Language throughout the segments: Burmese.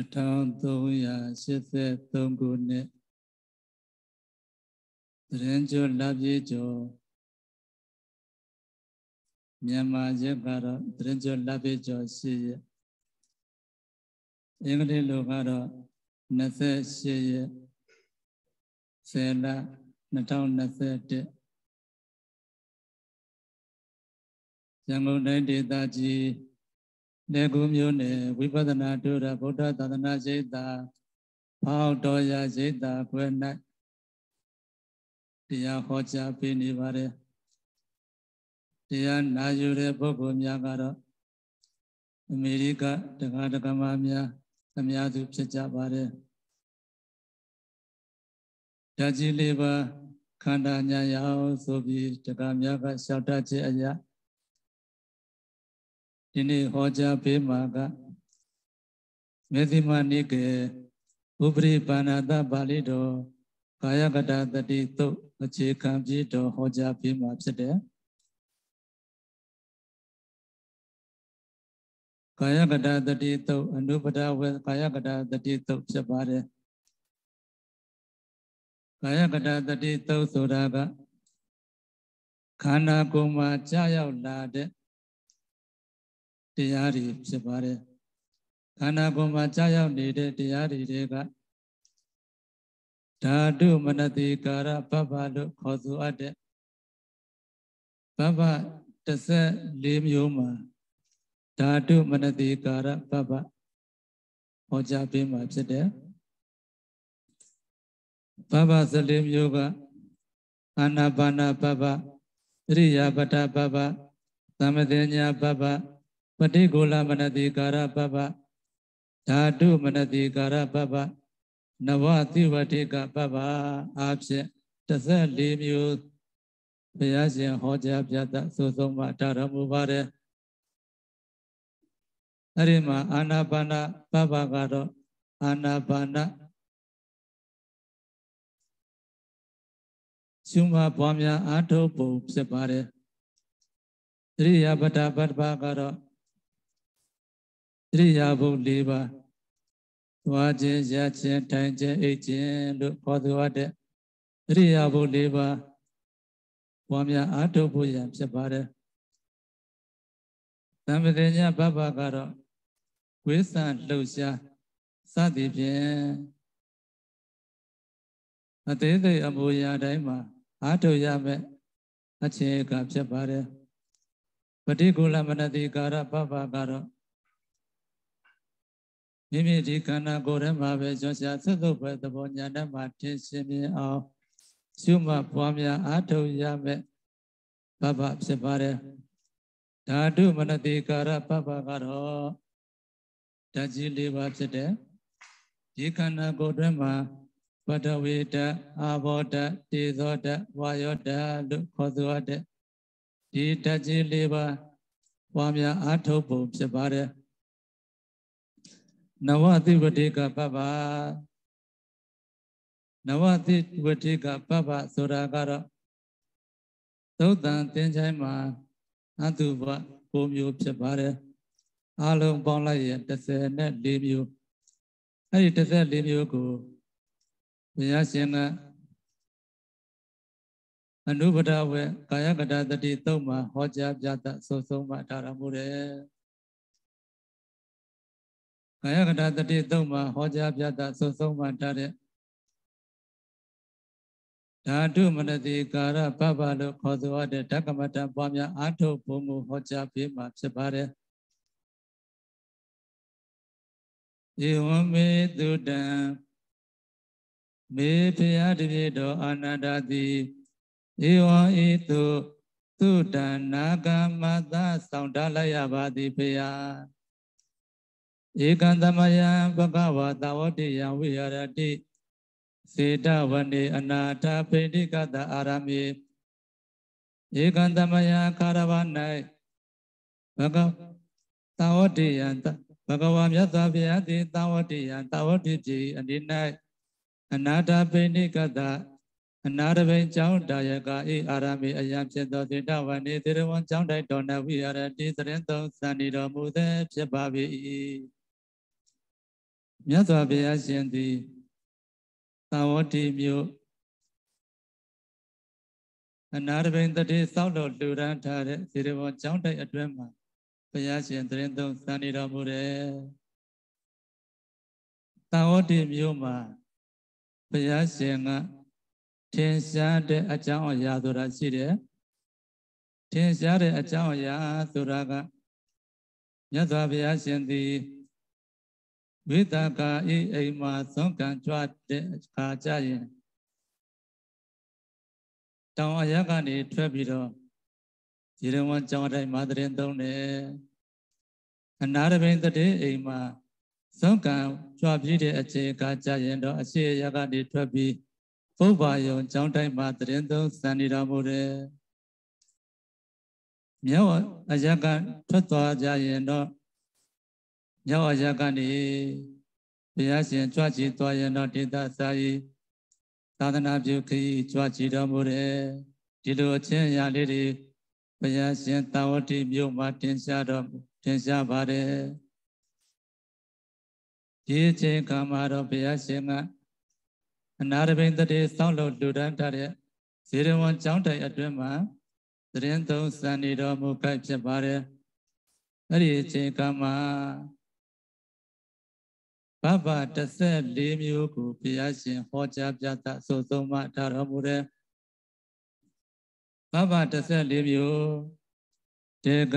1383ခုနှစ်သရင်ကျော်လပြည့်ကျော်မြန်မာရက်ကတော့သရင်ကျော်လပြည့်ကျော်ရှိရက်အင်္ဂလိပ်လိုကတော့28ရက်ဆယ်လ2021ရန်ကုန်တိုင်းဒေသကြီးနေကုမျိုးနဲ့ဝိပဿနာဒုရဗုဒ္ဓသာသနာစိတ်သာဖောက်တော်ရာစိတ်သာခွဲ၌တရားဟောကြားပေးနေပါတယ်တရားနာယူတဲ့ပုဂ္ဂိုလ်များကတော့အမေရိကတက္ကသိုလ်ကမများ အများစုဖြစ်ကြပါတယ်ဓာကြီးလေးပါခန္ဓာညာရောဆိုပြီးတက္ကများကလျှောက်တတ်ခြင်းအရာဒီနေ့ဟောကြားပေးမှာက မေသိမနိကေဥပရိပါဏတပါဠိတော်ကာယကတတတိသုတ်အခြေခံပြည့်တော်ဟောကြားပေးမှာဖြစ်တယ်ကာယကတတတိသုတ်အနုပဒဝေကာယကတတတိသုတ်ဖြစ်ပါတယ်ကာယကတတတိသုတ်ဆိုတာကခန္ဓာကိုယ်မှာကြာရောက်လာတဲ့တရားတွေဖြစ်ပါတယ်ခန္ဓာပုံမှာကြာရောက်နေတဲ့တရားတွေတွေကဓာတုမနတိကာရဘဗ္ဗလို့ခေါ်ဆိုအပ်တဲ့ဘဗ္ဗ14မျိုးမှာဓာတုမနတိကာရဘဗ္ဗဟောကြားပေးမှာဖြစ်တယ်ဘဗ္ဗ14မျိုးကအာနာပါနာဘဗ္ဗရိယာပတ္တဘဗ္ဗသမသေညာဘဗ္ဗပတိကိုလမနတိကာရပပဓာတုမနတိကာရပပနဝတိဝတိကပပအာဖြင့်14မျိုးဘုရားရှင်ဟောကြားပြသဆိုဆုံးမှဒါတော်မူပါတယ်အဲ့ဒီမှာအာနာပါနာပပကတော့အာနာပါနာရှင်မပွားများ အားထုတ်ပုံဖြစ်ပါတယ်။တရိယာပတ္တပတ္တပကတော့တရိယာဘုံ၄ပါးသွားခြင်းရခြင်းထိုင်ခြင်းအိတ်ခြင်းလို့ခေါ်သူအပ်တဲ့တရိယာဘုံ၄ပါးပွားများအားထုတ်ဖို့ရန်ဖြစ်ပါတယ်။သံဃာညဘဘကတော့ဝိသံလှုပ်ရှားစသည်ဖြင့်အသေးသေးအမူအရာတိုင်းမှာအားထုတ်ရမယ်အခြေကဖြစ်ပါတယ်။ပฏิကူလမနတိကာရဘဘကတော့မိမိဒီခန္ဓာကိုယ်ထဲမှာပဲကျောရှာသစ္စုပ္ပသဘောညာနဲ့မှာထင်ရှင်းမြင်အောင်ရှုမှတ်ပွားများအားထုတ်ရမယ်ပပဖြစ်ပါတယ်ဓာတုမနတိကာရပပကတော့ဓာကြီး၄ပါးဖြစ်တယ်ဒီခန္ဓာကိုယ်တွင်းမှာပတဝေတအာဘောတတေဇောတဝါယောတလို့ခေါ်ဆိုရတဲ့ဒီဓာကြီး၄ပါးပွားများအားထုတ်ဖို့ဖြစ်ပါတယ်နဝတိဝတိကပပနဝတိဝတိကပပဆိုတာကတော့သုတ်တန်သင်္ချိုင်းမှာအတုပပုံမျိုးဖြစ်ပါတယ်အလုံးပေါင်းလိုက်ရင်34မျိုးအဲ့ဒီ34မျိုးကိုဘုရားရှင်ကအနုပဒဝေကာယကတတိသုံးမှာဟောကြားပြသဆုံးဆုံးမှထားတော်မူတယ်ကာယကတာတတိသုံးမှာဟောကြားပြတာဆုံးဆုံးမှထားတဲ့ဓာတုမနတိကာရဘဘလို့ခေါ်ဆိုရတဲ့ဓကမတပွားများအာထုတ်ဖို့ကိုဟောကြားပေးမှာဖြစ်ပါတယ်။ယေဝမေတုတံမေဖျားတပြေတော်အာနန္ဒတိဧဝံဤတုတုတံနာဂမတဆောင်တလိုက်ရပါသည်ဖျား။ဧကံသမယံဘဂဝါသဝတိယံဝိဟာရတိစေတဝနေအနာထပိဋိကတအာရမေဧကံသမယံခါရဝ၌ဘဂသဝတိယံဘဂဝါမြတ်စွာဘုရားသည်သဝတိယံသဝတိပြည်အနေ၌အနာထပိဋိကတအနာရပိကျောင်းတာယကအေအာရမေအယံဖြစ်သောစေတဝနေသေရဝံကျောင်းတိုက်တော်နဝိဟာရတိသရင်သုံးစံနေတော်မူသည်ဖြစ်ပါ၏မြတ်စွာဘုရားရှင်သည်သာဝတိမြို့အနာရပင်တတိစောက်တော်လူရန်ထားတဲ့ဇေရဘောကျောင်းတိုက်အတွင်းမှာဘုရားရှင်သရင်သုံးစံနေတော်မူတယ်။သာဝတိမြို့မှာဘုရားရှင်ကထင်ရှားတဲ့အကြောင်းအရာဆိုတာရှိတယ်။ထင်ရှားတဲ့အကြောင်းအရာဆိုတာကမြတ်စွာဘုရားရှင်သည်ဝိတကာဤအိမ်မှာသုံးကံကြွတဲ့အခါကျရင်တောင်အရက်ကနေထွက်ပြီးတော့ရေရဝံကြောင်းတိုင်းမာတရင်သုံးတယ်အနာရပင်တည်းအိမ်မှာသုံးကံကြွပြီးတဲ့အခြေအခါကျရင်တော့အရှိအရက်ကနေထွက်ပြီးပုဗ္ဗာယုံ ကြောင်းတိုင်းမာတရင်သုံးစံနေတော်မူတယ်မြောက်အရက်ကထွက်သွားကြရင်တော့ညောရကနေဘုရားရှင်ကြွချီသွားရတော့ဒေသစာရီ သာသနာပြုခရီးကြွချီတော်မူတယ်ဒီလိုအချင်းရာလေးတွေဘုရားရှင်တာဝတိမြို့မှာတင်ရှားတော်တင်ရှားပါတယ်ဒီအချိန်ခါမှာတော့ဘုရားရှင်ကအနာရဘိန်တည်းစောင့်လို့လူတန်းထားတဲ့ဇေရဝံကျောင်းတိုင်အတွင်းမှာသတင်းသုံးစံနေတော်မူခိုက်ဖြစ်ပါတယ်အဲ့ဒီအချိန်ခါမှာဘဗ္ဗ14မျိုးကိုဘုရားရှင် ဟောကြားပြသဆိုဆုံးမထားတော်မူတဲ့ဘဗ္ဗ14မျိုးတေက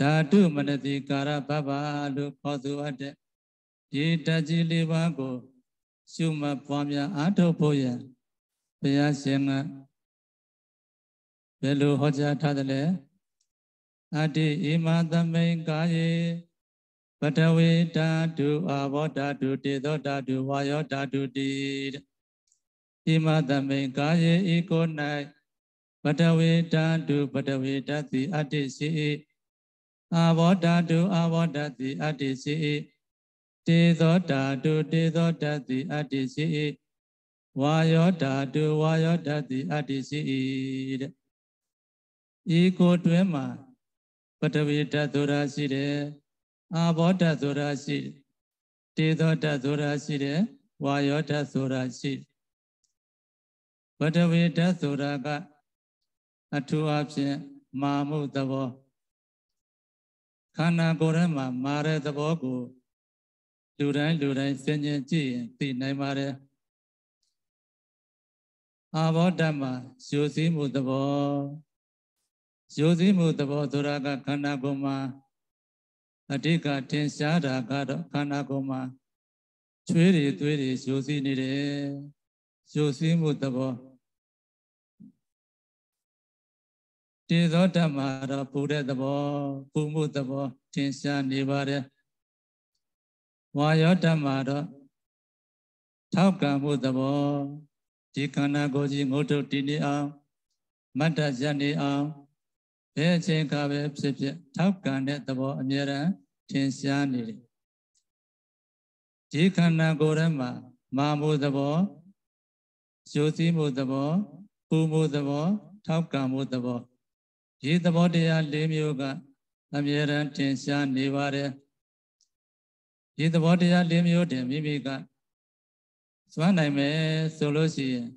ဓာတုမနတိကာရဘဗ္ဗလို့ခေါ်ဆိုအပ်တဲ့ဒီတကြီးလေးပါးကို ရှုမှတ်ပွားများ အားထုတ်ဖို့ရန်ဘုရားရှင်ကဘယ်လိုဟောကြားထားသလဲအတ္တိဣမသမိန်ကာယေတဝေဓာတုအာဘောဓာတုတေသောဓာတုဝါယောဓာတုတိဣမသမိန်ကာယေဤကို၌ပတဝေဓာတုပတဝေဓာတိအတ္တိစီအာဘောဓာတုအာဘောဓာတိအတ္တိစီတေသောဓာတုတေသောဓာတိအတ္တိစီဝါယောဓာတုဝါယောဓာတိအတ္တိစီတဲ့ဤကိုတွင်မှာပတဝေဓာတုရာရှိတယ်အာဘောဓာတ်ဆိုတာရှိတေသောဓာတ်ဆိုတာရှိတယ်ဝါယောဓာတ်ဆိုတာရှိပထဝီဓာတ်ဆိုတာကအထူးအဖြင့်မာမှုသဘောခန္ဓာကိုယ်ထဲမှာမာတဲ့သဘောကိုလူတိုင်းလူတိုင်းစဉ်းကျင်ကြည့်ရင်သိနိုင်ပါတယ်အာဘောဓာတ်မှာယိုစည်းမှုသဘောယိုစည်းမှုသဘောဆိုတာက ခန္ဓာကိုယ်မှာအတိတ်ကထင်ရှားတာကတော့ခန္ဓာကိုယ်မှာချွေးတွေသွေးတွေယိုစီးနေတယ်ယိုစီးမှုသဘောတေသောဓမ္မာတော့ပူတဲ့သဘောပူမှုသဘောထင်ရှားနေပါတယ်ဝါယောဓမ္မာတော့ထောက်ကံမှုသဘောဒီခန္ဓာကိုယ်ကြီးငုတ်ထုတ်တည်နေအောင်မတ္တရနေအောင်ဘယ်အချိန်ကပဲဖြစ်ဖြစ်ထောက်ကန်တဲ့သဘောအမြဲတမ်းထင်ရှားနေတယ်ဒီခန္ဓာကိုယ်ထဲမှာမာမှုသဘောယုံစည်းမှုသဘောပူမှုသဘော ထောက်ကန်မှုသဘောဒီသဘောတရား၄မျိုးက အမြဲတမ်းထင်ရှားနေပါတယ်ဒီသဘောတရား၄မျိုးတင်မိမိကစွမ်းနိုင်မယ်ဆိုလို့ရှိရင်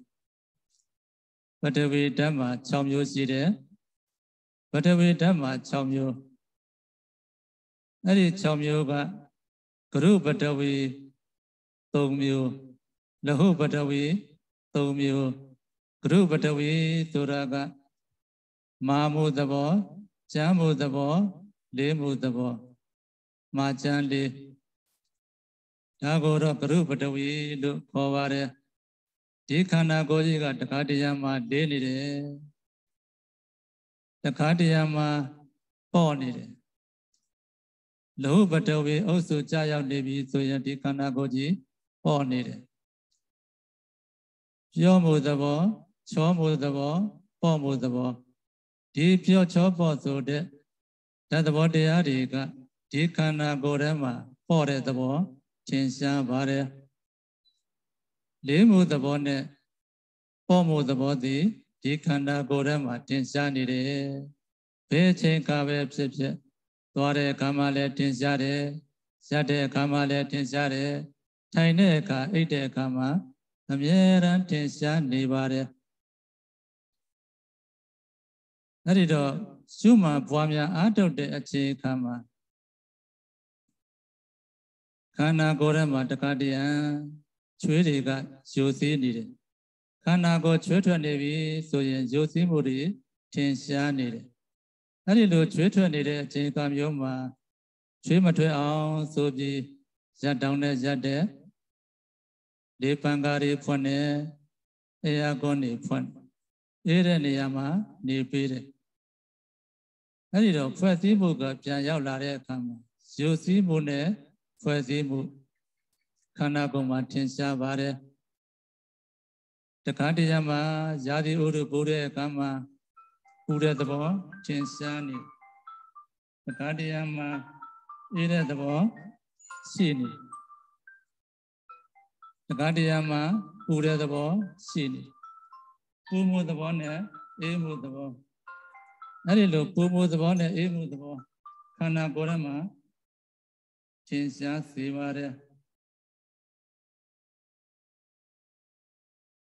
ပထဝီဓာတ်မှာ6မျိုးရှိတယ်ပထဝီဓမ္မ6မျိုးအဲ့ဒီ6မျိုးကကရုပထဝီ3မျိုးလဟုပထဝီ3မျိုးကရုပထဝီဆိုတာကမာမှုသဘောကျမ်းမှုသဘောလေးမှုသဘောမာကျမ်းလေးဒါကိုတော့ကရုပထဝီလို့ခေါ်ပါတယ်ဒီခန္ဓာကိုယ်ကြီးကတခါတရံမှာလေးနေတယ်တခါတရံမှာပေါ့နေတယ်လောဘတဝေအုပ်စုကြာရောက်နေပြီဆိုရင်ဒီခန္ဓာကိုယ်ကြီးပေါ့နေတယ်ပြောမှုသဘောချောမှုသဘောပေါ့မှုသဘောဒီပြောချောပေါ့ဆိုတဲ့ဓာတ်သဘောတရားတွေကဒီခန္ဓာကိုယ်ထဲမှာပေါ့တဲ့သဘောထင်ရှားပါတယ်လေးမှုသဘောနဲ့ပေါ့မှုသဘောသည်ဒီခန္ဓာကိုယ်ထဲမှာတင်ရှားနေတယ်ဘယ်ချိန်ကပဲဖြစ်ဖြစ်သွားတဲ့အခါမှာလည်းတင်ရှားတယ်ရက်တဲ့အခါမှာလည်းတင်ရှားတယ်ထိုင်တဲ့အခါအိပ်တဲ့အခါမှာအမြဲတမ်းတင်ရှားနေပါတယ်အဲ့ဒီတော့ရှုမှပွားများအားထုတ်တဲ့အခြေခံမှာခန္ဓာကိုယ်ထဲမှာတခါတည်းံချွေးတွေကယိုသေးနေတယ်ခန္ဓာကိုယ်ချွေးထွက်နေပြီဆိုရင်ရုပ်စည်းမှုတွေထင်ရှားနေတယ်အဲ့ဒီလိုချွေးထွက်နေတဲ့အချိန်ကမျိုးမှာချွေးမထွက်အောင်ဆိုပြီးရက်တောင်းနဲ့ရက်တဲ့လေပံကားတွေဖွင့်နေအရာကွန်တွေဖွင့်အေးတဲ့နေရာမှာနေပေးတယ်အဲ့ဒီတော့ဖွဲ့စည်းမှုက ပြန်ရောက်လာတဲ့အခါမှာရုပ်စည်းမှုနဲ့ဖွဲ့စည်းမှုခန္ဓာကိုယ်မှာထင်ရှားပါတယ်တခါတရံမှာယာတိဥရုပိုးတဲ့ကံမှာပူတဲ့သဘောကျင်ရှားနေတခါတရံမှာအေးတဲ့သဘောရှိနေတခါတရံမှာပူတဲ့သဘောရှိနေပူမှုသဘောနဲ့အေးမှုသဘောအဲ့ဒီလိုပူမှုသဘောနဲ့အေးမှုသဘောခန္ဓာကိုယ်ထဲမှာကျင်ရှားစေပါတယ်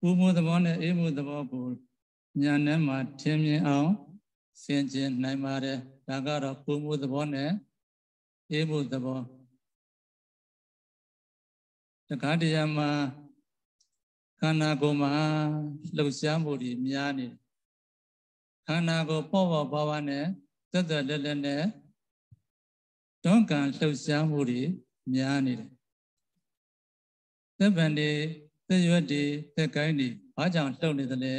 ဥမှုသဘောနဲ့အေးမှုသဘောကိုဉာဏ်နဲ့မှထင်မြင်အောင်ဆင်ခြင်နိုင်ပါတယ်ဒါကတော့ဥမှုသဘောနဲ့အေးမှုသဘောတခါတရံမှာခန္ဓာကိုယ်မှာလှုပ်ရှားမှုတွေများနေခန္ဓာကိုယ်ပေါ့ပေါ့ပါးပါးနဲ့သက်သက်လက်လက်နဲ့တွန်းကန်လှုပ်ရှားမှုတွေများနေတယ်သဗ္ဗံတွေသင်ရွက်တွေသက်ကိုင်းတွေဘာကြောင့်လှုပ်နေသလဲ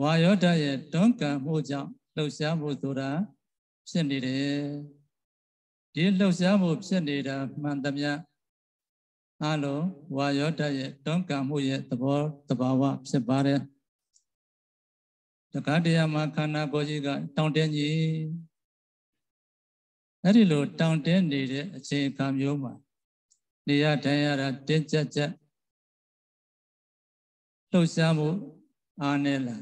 ဝါယောဓာတ်ရဲ့တွန်းကန်မှုကြောင့်လှုပ်ရှားမှုဆိုတာဖြစ်နေတယ်ဒီလှုပ်ရှားမှု ဖြစ်နေတာမှန်သမျှအလုံးဝါယောဓာတ်ရဲ့တွန်းကန်မှုရဲ့သဘောတဘာဝဖြစ်ပါတယ်တခါတရမှာခန္ဓာကိုယ်ကြီးကတောင့်တင်းကြီးအဲ့ဒီလိုတောင့်တင်းနေတဲ့အချိန်အခါမျိုးမှာနေရထိုင်ရတာတင်းကြပ်ကြပ်လှုပ်ရှားမှုအားနည်းလာ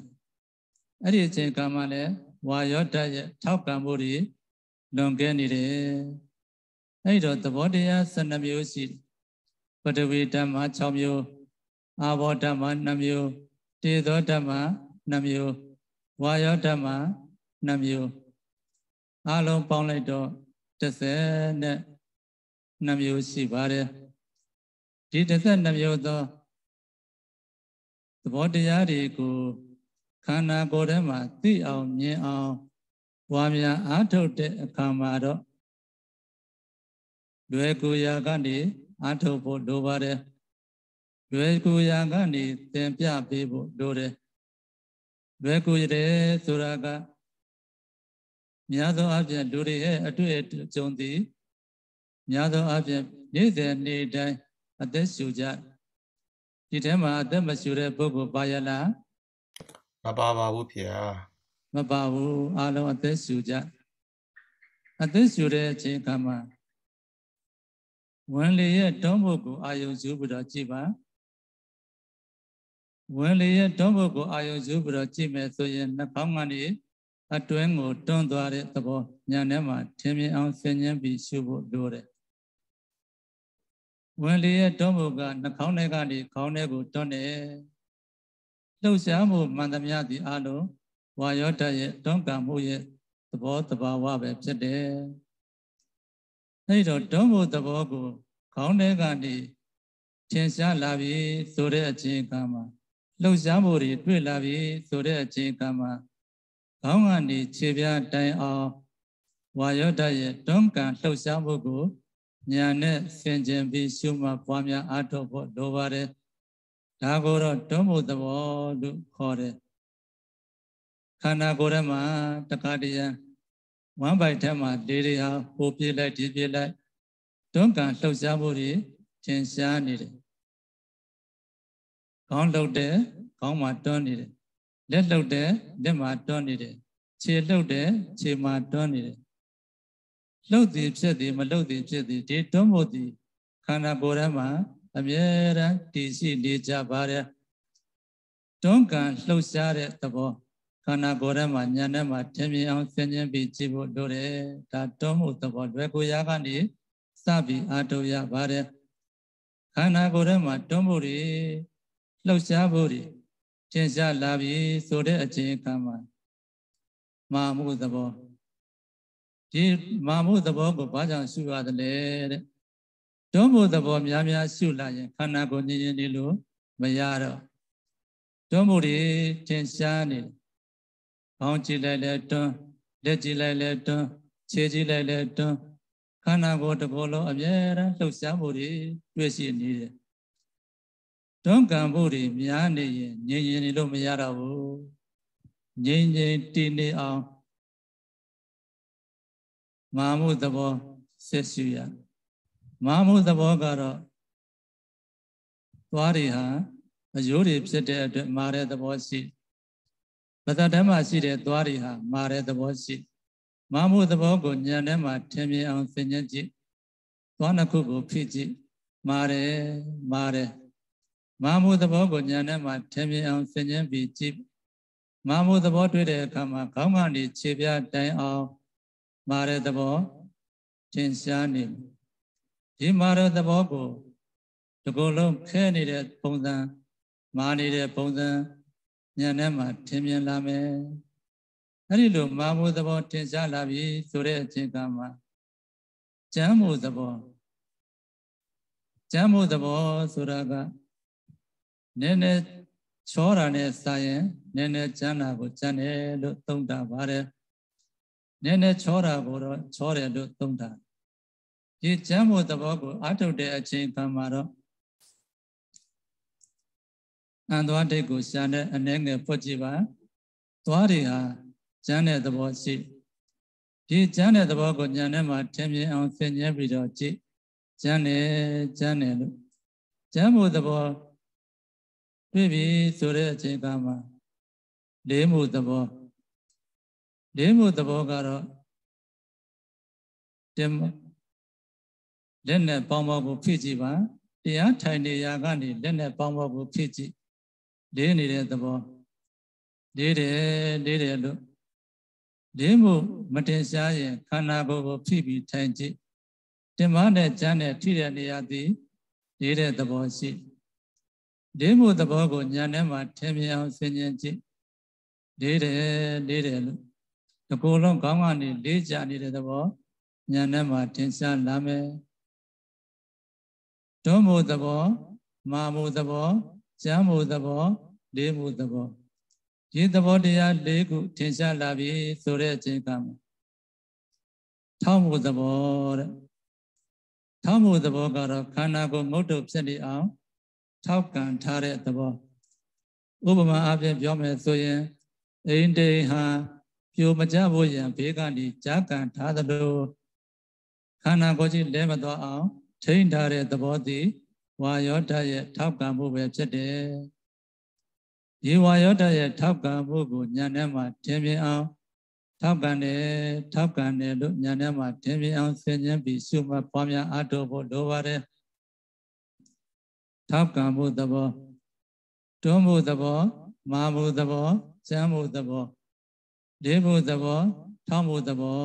အဲ့ဒီအချိန်ကမှလည်းဝါယောဓာတ်ရဲ့ထောက်ကံမှုတွေလွန်ကဲနေတယ်အဲ့တော့သဘောတရား12မျိုးရှိပတဝေဓမ္မ6မျိုးအာဘောဓမ္မ2မျိုးတေသောဓမ္မ2မျိုးဝါယောဓမ္မ2မျိုးအလုံးပေါင်းလိုက်တော့30နဲ့2မျိုးရှိပါတယ်ဒီ32မျိုးသောသဘောတရားတွေကိုခန္ဓာကိုယ်ထဲမှာသိအောင်မြင်အောင်ဝါများ အားထုတ်တဲ့အခါမှာတော့လွယ်ကူရာကနေအားထုတ်ဖို့လိုပါတယ်လွယ်ကူရာကနေသင်ပြပေးဖို့လိုတယ်လွယ်ကူရတယ်ဆိုတာကများသောအားဖြင့်လူတွေရဲ့အတွေ့အကြုံသည်များသောအားဖြင့်နေ့စဉ်နေ့တိုင်းအသက်ရှူကြဒီထဲမှာအသက်မရှူတဲ့ပုဂ္ဂိုလ်ပါရလားမပါပါဘူးဖေမပါဘူးအလုံးအသက်ရှူကြ အသက်ရှူတဲ့အချိန်ကမှဝင်လေရဲ့တုံးဖို့ကိုအာယုံစုပြီးတော့ကြည့်ပါဝင်လေရဲ့တုံးဖို့ကိုအာယုံစုပြီးတော့ကြည့်မယ်ဆိုရင်နှာခေါင်းကနေအတွင်းကိုတွန်းသွားတဲ့သဘောညာထဲမှာထင်မြင်အောင်ဆင်ញင်းပြီးရှုဖို့လိုတယ်ဝင်လေရဲ့တွန်းမှုကနှာခေါင်းထဲကနေခေါင်းထဲကိုတွန်းတယ်လှုပ်ရှားမှုမှန်သမျှသည်အလုံးဝါယောဓာတ်ရဲ့တွန်းကံမှုရဲ့သဘောတဘာဝပဲဖြစ်တယ်အဲဒီတော့တွန်းမှုသဘောကို ခေါင်းထဲကနေထင်ရှားလာပြီဆိုတဲ့အချိန်ကမှာလှုပ်ရှားမှုတွေတွေ့လာပြီဆိုတဲ့အချိန်ကမှာခေါင်းကနေခြေပြားတိုင်အောင်ဝါယောဓာတ်ရဲ့တွန်းကံလှုပ်ရှားမှုကိုဉာဏ်နဲ့ဆင်ခြင်ပြီးရှုမှတ်ပွားများအားထုတ်ဖို့လိုပါတယ်။ဒါကိုတော့တွန်းမှုသဘောလို့ခေါ်တယ်။ခန္ဓာကိုယ်ထဲမှာတခါတည်းရန်ဝမ်းပိုက်ထဲမှာလေးတွေဟာဟိုပြေးလိုက်ဒီပြေးလိုက်တွန်းကန်လှုပ်ရှားမှုတွေထင်ရှားနေတယ်။ခေါင်းလှုပ်တယ်ခေါင်းမှာတွန်းနေတယ်။လက်လှုပ်တယ်လက်မှာတွန်းနေတယ်။ခြေလှုပ်တယ်ခြေမှာတွန်းနေတယ်လှုပ်သည်ဖြစ်သည်မလှုပ်သည်ဖြစ်သည်ဒီတွန်းဖို့သည်ခန္ဓာကိုယ်ထဲမှာအမြဲတမ်းတည်ရှိနေကြပါတဲ့တွန်းကန်လှုပ်ရှားတဲ့သဘောခန္ဓာကိုယ်ထဲမှာညာထဲမှာထင်မြင်အောင်ဆင်ခြင်ပြီးကြည့်ဖို့လိုတယ်ဒါတွန်းမှုသဘောလွယ်ကိုရာကနေစပြီးအာထုတ်ရပါတယ်ခန္ဓာကိုယ်ထဲမှာတွန်းမှုတွေလှုပ်ရှားမှုတွေသင်ရှားလာပြီဆိုတဲ့အချိန်အခါမှာမာမှုသဘောဒီမာမှုသဘောကိုဘာကြောင့်ရှုရသလဲတဲ့ဒုံမှုသဘောများများရှုလာရင် ခန္ဓာကိုယ်ညင်ညင်နေလို့မရတော့ဒုံမှုတွေထင်ရှားနေတယ်ခေါင်းကြည့်လိုက်လဲတွန်းလက်ကြည့်လိုက်လဲတွန်းခြေကြည့်လိုက်လဲတွန်းခန္ဓာကိုယ်တစ်ခုလုံးအမြဲတမ်းလှုပ်ရှားမှုတွေတွေ့ရှိနေတယ်ဒုံကံမှုတွေများနေရင်ညင်ညင်နေလို့မရတော့ဘူးငြိမ်ငြိမ်တည်နေအောင်မာမှုသဘောဆက်ရှုရမာမှုသဘောကတော့သွားတွေဟာအယိုးတွေဖြစ်တဲ့အတွက်မာတဲ့သဘောရှိပဇာတမှာရှိတဲ့သွားတွေဟာ မာတဲ့သဘောရှိ မာမှုသဘောကိုဉာဏ်ထဲမှာထင်မြင်အောင်စဉ်းကျင်ကြည့်သွားနှစ်ခုကိုဖြည့်ကြည့်မာတယ်မာတယ်မာမှုသဘောကိုဉာဏ်ထဲမှာထင်မြင်အောင်စဉ်းကျင်ပြီးကြည့်မာမှုသဘောတွေ့တဲ့အခါမှာခေါင်းကနေခြေပြတိုင်အောင်မာရသဘောထင်ရှားနေဒီမာရသဘောကိုဒီကုလုံးခဲနေတဲ့ပုံစံမာနေတဲ့ပုံစံဉာဏ်နဲ့မှထင်မြင်လာမယ်အဲ့ဒီလိုမာမှုသဘောထင်ရှားလာပြီဆိုတဲ့အချိန်ကမှကျမ်းမှုသဘောကျမ်းမှုသဘောဆိုတာကနည်းနည်းချောတာနဲ့စာရင်နည်းနည်းကျမ်းတာကို ကျမ်းတယ်လို့သုံးတာပါတယ်။နည်းနည်းချောတာကိုတော့ချောတယ်လို့သုံးတာဒီကျမ်းပေါ်သဘောကိုအထုတ်တဲ့အချိန်အခါမှာတော့အန်သွားတိတ်ကိုရှာတဲ့အနေငယ်ဖွက်ကြည့်ပါ သွားတွေဟာ ကျမ်းတဲ့သဘောရှိဒီကျမ်းတဲ့သဘောကိုဉာဏ်နဲ့မှထင်မြင်အောင်ဆင်ញဲပြီးတော့ကြည့်ကျမ်းတယ်ကျမ်းတယ်လို့ကျမ်းပေါ်သဘောတွေ့ပြီဆိုတဲ့အချိန်အခါမှာလေးမှုသဘောလင်းမှုသဘောကတော့တင်လက်နဲ့ပေါင်းပေါင်းကိုဖြည့်ကြည့်ပါတရားထိုင်နေရာကနေလက်နဲ့ပေါင်းပေါင်းကိုဖြည့်ကြည့်လေးနေတဲ့သဘောလေးတယ်လေးတယ်လို့လေးမှုမတင်ရှားရင် ခန္ဓာကိုယ်ကိုဖြည့်ပြီးထိုင်ကြည့်တင်မနဲ့ကြမ်းနဲ့ထိတဲ့နေရာသည်လေးတဲ့သဘောရှိလေးမှုသဘောကိုညာထဲမှာထင်မြင်အောင်ဆင်ခြင်ကြည့်လေးတယ်လေးတယ်လို့တကူလုံးခေါင်းကနေလေးကြနေတဲ့သဘောဉာဏ်နဲ့မှထင်ရှားလာမယ်ဒုံမှုသဘောမာမှုသဘောကျမ်းမှုသဘောလေးမှုသဘောဒီသဘောတရား၄ခုထင်ရှားလာပြီဆိုတဲ့အချိန်ကမှာထောက်မှုသဘောတဲ့ထောက်မှုသဘောကတော့ခန္ဓာကိုယ်ငုတ်တုဖြစ်နေအောင်ထောက်ကန်ထားတဲ့သဘောဥပမာအပြင်ပြောမယ်ဆိုရင်အိန္ဒိဟံပြိုမကြဖို့ရန်ဘေးကနေကြာကန်ထားသလိုခန္ဓာကိုယ်ကြီးလဲမသွားအောင်ထိန်းထားတဲ့သဘောသည်ဝါယောဓာတ်ရဲ့ထောက်ခံမှုပဲဖြစ်တယ်။ဒီဝါယောဓာတ်ရဲ့ထောက်ခံမှုကိုဉာဏ်ထဲမှာသင်ပြအောင်ထောက်ခံတယ်ထောက်ခံတယ်လို့ဉာဏ်ထဲမှာသင်ပြအောင်ဆင်ခြင်ပြီးရှုမှတ်ပွားများအားထုတ်ဖို့လိုပါတယ်။ထောက်ခံမှုသဘောတွန်းမှုသဘောမာမှုသဘောကျမ်းမှုသဘောလေးဖို့သဘောထောင်းဖို့သဘော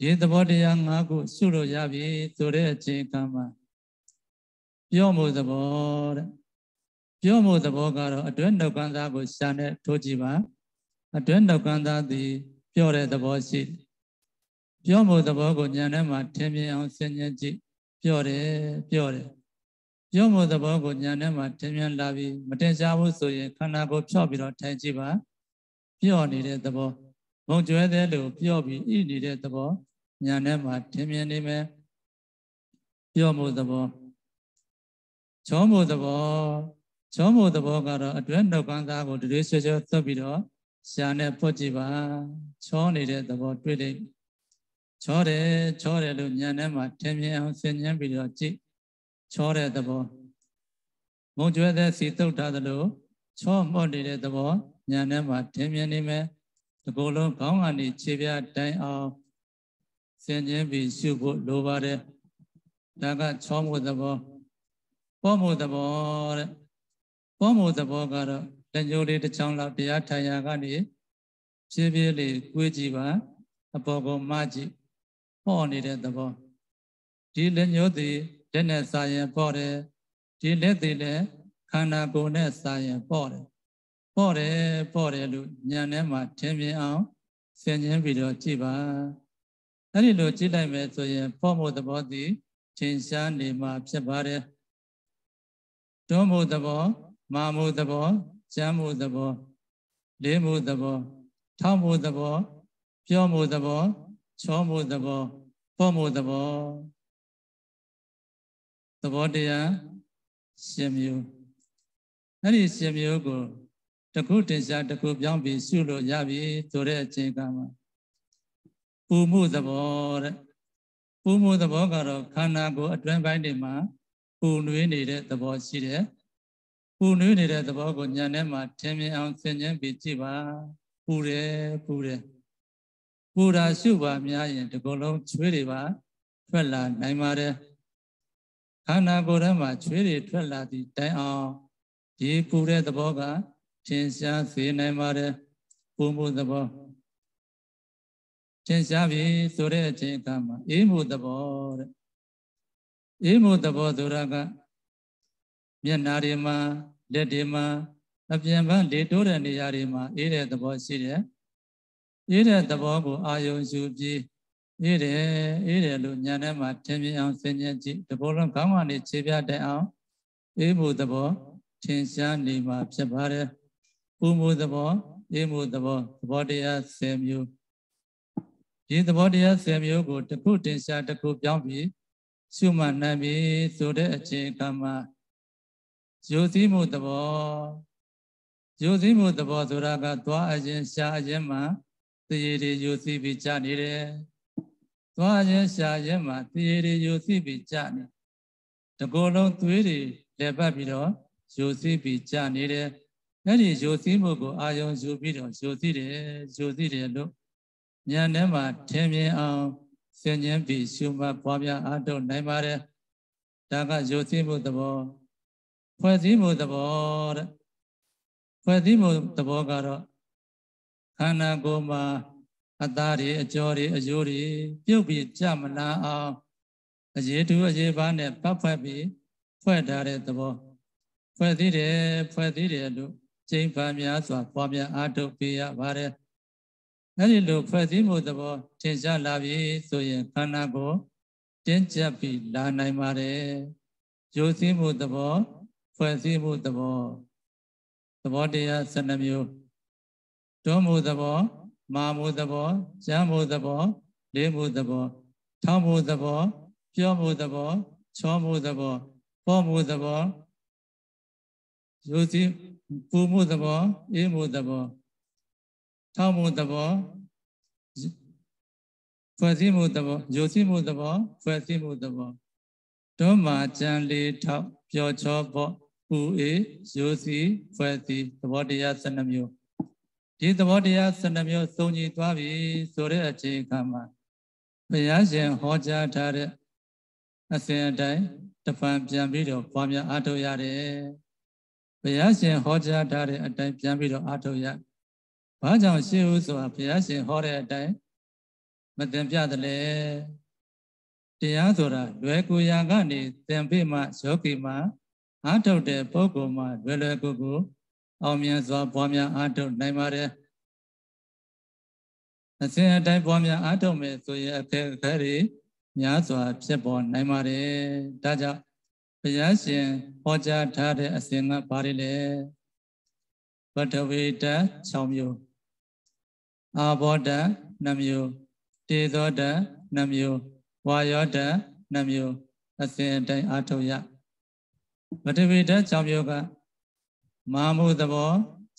ဒီသဘောတရား၅ခုစုလို့ရပြီဆိုတဲ့အချိန်ကမှပြောမှုသဘောတဲ့ပြောမှုသဘောကတော့အတွင်းနှုတ်ကန်းသားကိုရှာနဲ့ထိုးကြည့်ပါအတွင်းနှုတ်ကန်းသားသည်ပြောတဲ့သဘောရှိပြောမှုသဘောကိုဉာဏ်ထဲမှာ ထင်မြင်အောင်ဆင်ញင်ကြည့်ပြောတယ်ပြောတယ်ပြောမှုသဘောကိုဉာဏ်ထဲမှာထင်မြင်လာပြီးမတင်ရှားဘူးဆိုရင်ခန္ဓာကိုယ်ဖြော့ပြီးတော့ထိုင်ကြည့်ပါပြော့နေတဲ့သဘောမုံကျွဲတဲ့လူပြော့ပြီးဣနေတဲ့သဘောညာနဲ့မှာထင်မြင်နေမယ်ပြော့မှုသဘောချောမှုသဘောချောမှုသဘောကတော့အတွဲနှုတ်ခမ်းသားကိုတရေဆွဲဆွဲသွက်ပြီးတော့ရှာနဲ့ဖွက်ကြည့်ပါချောနေတဲ့သဘောတွေ့လိမ့်ချောတယ်ချောတယ်လို့ညာနဲ့မှာထင်မြင်အောင်ဆင်ញင်းပြီးတော့ကြည့်ချောတဲ့သဘောမုံကျွဲတဲ့စီတုတ်ထားသလိုချောမော့နေတဲ့သဘောညာထဲမှာထင်မြင်နေမယ်ဒီကိုယ်လုံးခေါင်းကနေခြေပြတိုင်အောင်ဆင်ခြင်ပြီးရှုဖို့လိုပါတယ်ဒါကချောမှုသဘောပေါ်မှုသဘောတဲ့ပေါ်မှုသဘောကတော့လက်ညှိုးလေးတစ်ချောင်းလောက်တရားထိုင်ရာကနေဖြည်းဖြည်းလေးကိုယ်ကြည့်ပါ အပေါ်ကိုမှကြည့်ပေါ်နေတဲ့သဘောဒီလက်ညှိုးသည်လက်နဲ့စာရင်ပေါ်တယ်ဒီလက်သည်လည်းခန္ဓာကိုယ်နဲ့စာရင်ပေါ့တယ်ပေါ့တယ်ပေါ့တယ်လို့ညံထဲမှာထင်မြင်အောင်ဆင်ခြင်ပြီးတော့ကြည့်ပါအဲ့ဒီလိုကြည့်လိုက်မယ်ဆိုရင်ပေါ့မှုသဘောတည်ထင်ရှားနေမှာ ဖြစ်ပါတယ်တွန်းမှုသဘောမာမှုသဘောကျမ်းမှုသဘောလေးမှုသဘောထောက်မှုသဘောပြောမှုသဘောချောမှုသဘောပေါ့မှုသဘောသဘောတရားရှင်မျိုးအဲ့ဒီရှင်မျိုးကိုတခုတင်စားတခုပြောင်းပြီးရှုလို့ရပြီဆိုတဲ့အချိန်ကမှာပူမှုသဘောတဲ့ပူမှုသဘောကတော့ခန္ဓာကိုယ်အတွင်းပိုင်းတွေမှာပူနွေးနေတဲ့သဘောရှိတယ်ပူနွေးနေတဲ့သဘောကိုညံထဲမှာထင်မြင်အောင်ဆင်ခြင်ပြီးကြည့်ပါပူတယ်ပူတယ်ပူတာရှုပါများရင်ဒီကုလုံးချွေးတွေပါထွက်လာ နိုင်ပါတယ်ခန္ဓာကိုယ်ထဲမှာချွေးတွေထွက်လာသည့်တိုင်အောင်ရေပူတဲ့သဘောကထင်ရှားစေနိုင်ပါတယ်ပူမှုသဘောထင်ရှားပြီဆိုတဲ့အချိန်အခါမှာအေးမှုသဘောတဲ့အေးမှုသဘောဆိုတာကမျက်နာတွေမှာလက်တွေမှာအပြင်ဘက်လေတိုးတဲ့နေရာတွေမှာအေးတဲ့သဘောရှိတယ်အေးတဲ့သဘောကိုအာယုံယူပြီးအေးတယ်အေးတယ်လို့ညာထဲမှာထင်မြင်အောင်ဆင်ញင်ကြည့်တဘောလုံးခေါင်းကနေခြေပြတတ်အောင်အေးမှုသဘောထင်ရှားနေမှာဖြစ်ပါတယ်ပူမှုသဘောအေးမှုသဘောသဘောတရား10မျိုးဒီသဘောတရား10မျိုးကိုတစ်ခုထင်ရှားတစ်ခုပြောင်းပြီးရှုမှတ်နိုင်ပြီဆိုတဲ့အခြေခံမှာယုံစည်းမှုသဘောယုံစည်းမှုသဘောဆိုတာက သွားအရင်ရှားအရင်မှာတရေတွေယုံစည်းပြီးကြနေတယ်သွားအရင်ရှားအရင်မှာတရေတွေယုံစည်းပြီးကြနေတကောလုံးသွေးတွေလက်ပတ်ပြီးတော့ယိုစီးပြီးကြာနေတယ်အဲ့ဒီယိုစီးမှုကိုအာယုံယူပြီးတော့ယိုစီးတယ်ယိုစီးတယ်လို့ဉာဏ်ထဲမှာ ထင်မြင်အောင်ဆင်ញံပြီးရှုမှတ်ပွားများအားထုတ်နိုင်ပါတယ်ဒါကယိုစီးမှုသဘောဖွဲ့စည်းမှုသဘောတဲ့ဖွဲ့စည်းမှုသဘောကတော့ခန္ဓာကိုယ်မှာအသားတွေအကြောတွေအယိုးတွေပြုတ်ပြီးကြမလားအောင်အရေးတူအရေးပါနဲ့ပတ်ဖွဲ့ပြီးဖွဲ့ထားတဲ့သဘောဖွဲ့သေးတယ်ဖွဲ့သေးတယ်လို့ကျိန်ပါများစွာပွားများအားထုတ်ပေးရပါတယ်အဲဒီလိုဖွဲ့စည်းမှုသဘောထင်ရှားလာပြီဆိုရင် ခန္ဓာကိုယ်တင်းကျပ်ပြီးလာနိုင်ပါတယ်ရိုးစည်းမှုသဘောဖွဲ့စည်းမှုသဘောသဘောတရား12မျိုးတွုံးမှုသဘောမာမှုသဘောကြမ်းမှုသဘောလေးမှုသဘောထောင်းမှုသဘောပြောမှုသဘောချောမှုသဘောပေါ်မှုသဘောယုတ်စီပူမှုသဘောအေးမှုသဘောထောက်မှုသဘောဖွဲ့စည်းမှုသဘောယုတ်စီမှုသဘောဖွဲ့စည်းမှုသဘောတွန်းမာကြံလေးထောက်ပျော်ချောပေါ့ပူအေးယုတ်စီဖွဲ့စည်းသဘောတရား12မျိုးဒီသဘောတရား12မျိုးစုံညီသွားပြီဆိုတဲ့အခြေခံမှာဘုရားရှင်ဟောကြားထားတဲ့အစဉ်အတိုင်းတပံပြန်ပြီးတော့ပွားများအားထုတ်ရတယ်ဘုရားရှင်ဟောကြားထားတဲ့အတိုင်းပြန်ပြီးတော့အားထုတ်ရ။ဘာကြောင့်ရှင်းဟုဆိုတာဘုရားရှင်ဟောတဲ့အတိုင်းမတင်ပြတယ်လေ။တရားဆိုတာလွယ်ကူရာကနေသင်ပေမှယောဂီမှအားထုတ်တဲ့ပုဂ္ဂိုလ်မှလွယ်လွယ်ကူကူအောင်မြင်စွာပွားများအားထုတ်နိုင်ပါတယ်။အစဉ်အတိုင်းပွားများအားထုတ်မယ်ဆိုရင်အခက်အခဲတွေများစွာ ဖြစ်ပေါ်နိုင်ပါတယ်။ဒါကြောင့်ဘုရားရှင်ဟောကြားထားတဲ့အစဉ်ကဘာတွေလဲပထဝီဓာတ်6မျိုးအာဘောဓာတ်2မျိုးတေဇောဓာတ်2မျိုးဝါယောဓာတ်2မျိုးအစဉ်အတိုင်းအားထုတ်ရပထဝီဓာတ်6မျိုးကမာမှုသဘော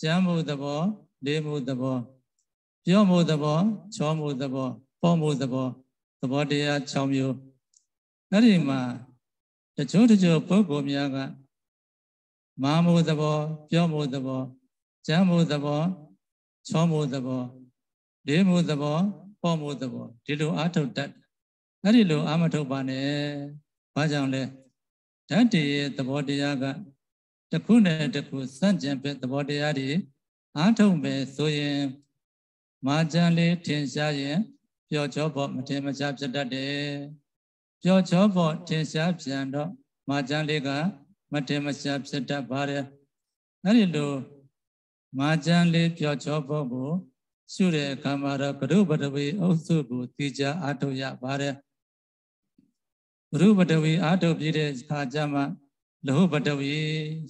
ကျမ်းမှုသဘောလေးမှုသဘောပြောမှုသဘောချောမှုသဘောပေါ်မှုသဘောသဘောတရား6မျိုးအဲ့ဒီမှာတချို့တချို့ပုဂ္ဂိုလ်များကမာမှုသဘောပြောမှုသဘောကြမ်းမှုသဘောချောမှုသဘောလေးမှုသဘောပေါ်မှုသဘောဒီလိုအာထုတ်တတ်အဲ့ဒီလိုအာမထုတ်ပါနဲ့ဘာကြောင့်လဲဓာတ်တည်းရဲ့သဘောတရားကတစ်ခုနဲ့တစ်ခုစန့်ကျင်ပဲသဘောတရားတွေအာထုတ်ပဲဆိုရင် မာကျန်လေးထင်ရှားရင်ပျော်ချောဖို့မတင်မချဖြစ်တတ်တယ်ပျော်ချောပေါ်တင်ရှားပြန်တော့မာကျန်လေးကမတင်မရှားဖြစ်တတ်ပါတယ်အဲ့ဒီလိုမာကျန်လေးပျော်ချောပေါ်ကိုရှုတဲ့အခါမှာတော့ကရုပတဝေအုပ်စုကိုသိကြအာထုတ်ရပါတယ်ကရုပတဝေအာထုတ်ပြီးတဲ့အခါကျမှလောဘတဝေ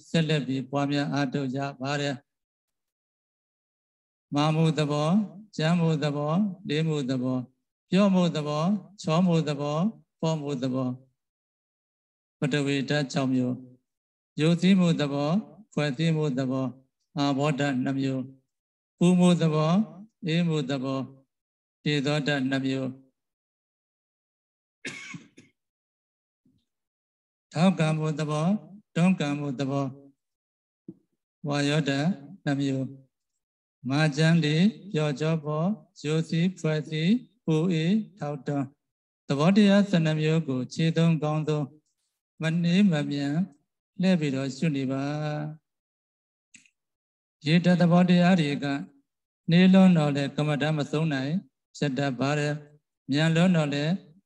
ဆက်လက်ပြီးပွားများအာထုတ်ရပါတယ်မာမှုသဘောကျမ်းမှုသဘောလေးမှုသဘောပြောမှုသဘောချောမှုသဘောပေါ်မှုသဘောပတဝေဓာတ်6မျိုးယုတ်သိမှုသဘောဖွဲ့သိမှုသဘောအာဘောဓာတ်2မျိုးပူမှုသဘောအေးမှုသဘောတေသောဓာတ်2မျိုးထောက်ကံမှုသဘောတွန်းကံမှုသဘောဝါယောဓာတ်2မျိုးမာကျန်တိပျော်ကြောပေါ်ယုတ်သိဖွဲ့သိပူအေးထောက်တွန်းသဘောတရား12မျိုးကို ခြေသုံးကောင်းဆုံးမနှေးမမြန်လှည့်ပြီးတော့ရှုနေပါရေတသဘောတရားတွေကနေလွန်းတော့လဲကမ္မဋ္မဆုံးနိုင်စတတ်ပါတယ်မြန်လွန်းတော့လဲ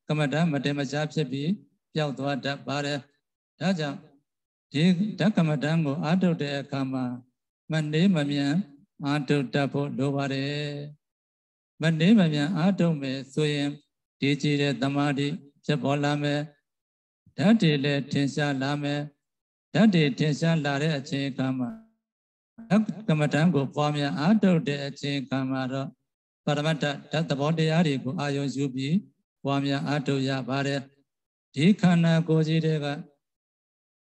ကမ္မဋ္မတင်မချဖြစ်ပြီးပျောက်သွားတတ်ပါတယ်ဒါကြောင့်ဒီဓကမ္မဋ္ဌာန်းကိုအာထုတ်တဲ့အခါမှာမနှေးမမြန်အာထုတ်တတ်ဖို့လိုပါတယ်မနှေးမမြန်အာထုတ်မယ်ဆိုရင်တည်ကြည်တဲ့တမာတိဖြစ်ပေါ်လာမယ်ဓာတ်တွေလည်းထင်ရှားလာမယ်ဓာတ်တွေထင်ရှားလာတဲ့အချိန်အခါမှာကမ္မဋ္ဌာန်းကိုပွားများအားထုတ်တဲ့အချိန်အခါမှာတော့ပရမတ္ထဓာတ်သဘောတရားတွေကိုအာယုံယူပြီးပွားများအားထုတ်ရပါတယ်ဒီခန္ဓာကိုယ်ကြီးတွေက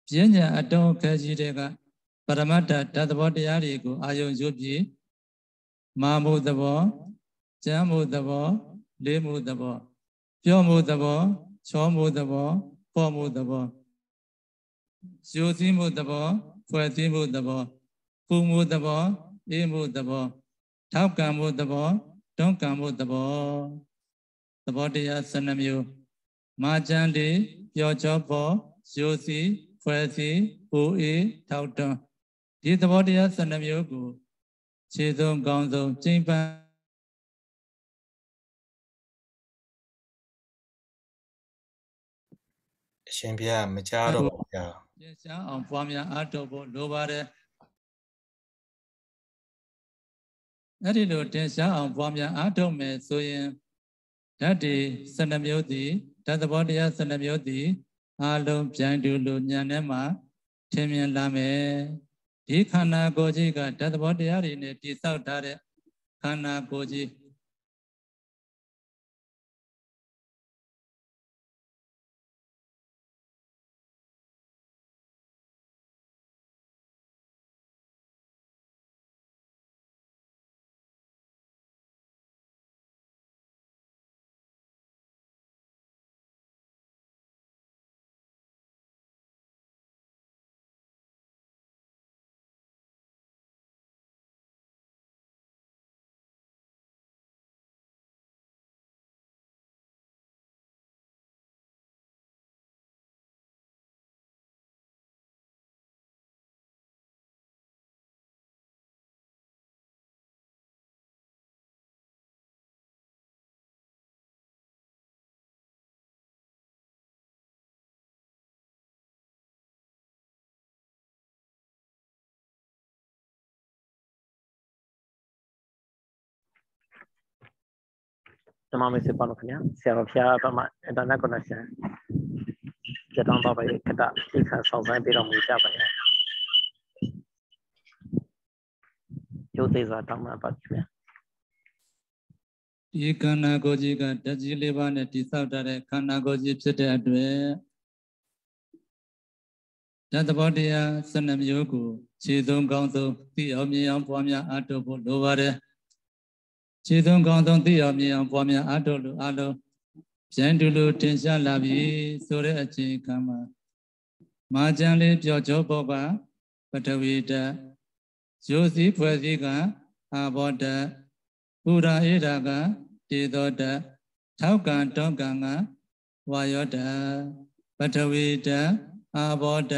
ပြဉ္ညာအတုံးခဲကြီးတွေကပရမတ္ထဓာတ်သဘောတရားတွေကိုအာယုံယူပြီးမာမှုသဘောကျမ်းမှုသဘောလေးမှုသဘောပြောမှုသဘောချောမှုသဘောပေါ်မှုသဘောယိုသိမှုသဘောဖွဲ့သိမှုသဘောပူမှုသဘောအေးမှုသဘောထောက်ကံမှုသဘောတွန်းကံမှုသဘောသဘောတရား12မျိုးမာချန်လေးပျော်ချောပေါ်ယိုစီဖွဲ့စီပူအေးထောက်တွန်းဒီသဘောတရား12မျိုးကိုခြေဆုံးကောင်းဆုံးကျင့်ပန်းအရှင်ဘုရားမကြားတော့ပါဘူးဗျာကျင့်ကြံအောင်ပွားများအားထုတ်ဖို့လိုပါတယ်အဲ့ဒီလိုတင်ရှားအောင်ပွားများအားထုတ်မယ်ဆိုရင်ဓာတ်တွေ12မျိုးသည်ဓာတ်သဘောတရား12မျိုးသည်အာလုံးပြန်တူလို့ဉာဏ်ထဲမှာထင်မြင်လာမယ်ဒီခန္ဓာကိုယ်ကြီးကဓာတ်သဘောတရားတွေနဲ့တည်ဆောက်ထားတဲ့ခန္ဓာကိုယ်ကြီးဓမ္မမေစေပါလို့ခင်ဗျာဆရာတော်ဖျားဘက်မှ internet connection ကြတောင်းပါပါခတ္တသိခါဆောင်ဆိုင်ပေးတော်မူကြပါရဲ့ရုပ်သေးစွာတောင်းပါပါခင်ဗျာဒီခန္ဓာကိုယ်ကြီးကဓာတ်ကြီးလေးပါးနဲ့တိဆောက်ထားတဲ့ခန္ဓာကိုယ်ကြီးဖြစ်တဲ့အတွက်ဓာတ်သဘောတရား12မျိုးကိုခြေဆုံးကောင်းဆုံးသိအောင်မြင်အောင်ပွားများအားထုတ်ဖို့လိုပါတယ်။ကျေသွန်ကောင်းဆုံးသိအောင်မြင်အောင်ပွားများအားထုတ်လို့အားလုံးပြန်တူလို့တင်ရှားလာပြီဆိုတဲ့အခြေခံမှာမာကျန်လေးပြောကြောဘောကပထဝီတရိုးစည်းဖွဲ့စည်းကအာဘောတပူရာဧရာကတေသောတထောက်ကံတောက်ကံကဝါယောတပထဝီတအာဘောတ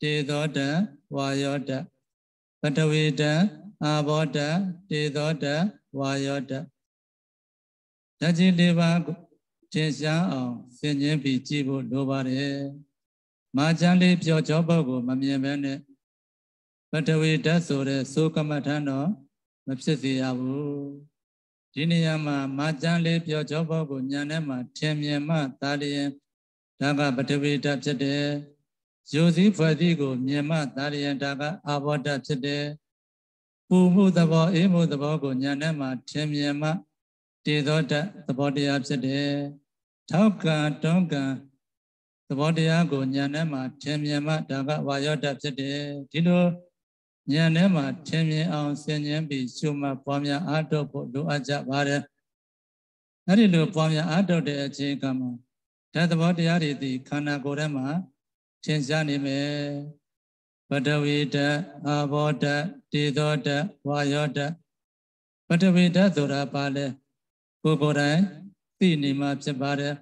တေသောတဝါယောတပထဝီတအာဘောဓတေသောဓဝါယောဓဓာတ်ကြီး၄ပါးထင်ရှားအောင်ဆင်ခြင်ပြီးကြည့်ဖို့လိုပါတယ်မာချမ်းလေးပြောချောပုတ်ကိုမမြင်ဘဲနဲ့ပထဝီဓာတ်ဆိုတဲ့သုကမထန်တော့မဖြစ်စေရဘူးဒီနေရာမှာမာချမ်းလေးပြောချောပုတ်ကိုညာထဲမှာထင်မြင်မှသာလျင်ဒါကပထဝီဓာတ်ဖြစ်တယ်ယိုစည်းဖွဲ့စည်းကိုမြင်မှသာလျင်ဒါကအာဘောဓာတ်ဖြစ်တယ်ပူမှုသဘောအေးမှုသဘောကိုညာနဲ့မှထင်မြင်မှတည်သောတတ်သဘောတရားဖြစ်တယ်။ထောက်ကံတွန်းကံသဘောတရားကိုညာနဲ့မှထင်မြင်မှဒါကဝါယောတတ်ဖြစ်တယ်။ဒီလိုညာနဲ့မှထင်မြင်အောင်ဆင်ញင်ပြီးရှုမှတ်ပွားများအားထုတ်ဖို့လိုအပ်ကြပါတယ်။အဲဒီလိုပွားများအားထုတ်တဲ့အချိန်ကမှဓာတ်သဘောတရားတွေဒီခန္ဓာကိုယ်ထဲမှာထင်ရှားနေမယ်။ပတဝီဓာတ်အာဘောဓာတ်တေသောဓာတ်ဝါယောဓာတ်ပထဝီဓာတ်ဆိုတာပါလဲကိုယ်ကိုယ်တိုင်သိနေမှဖြစ်ပါတယ်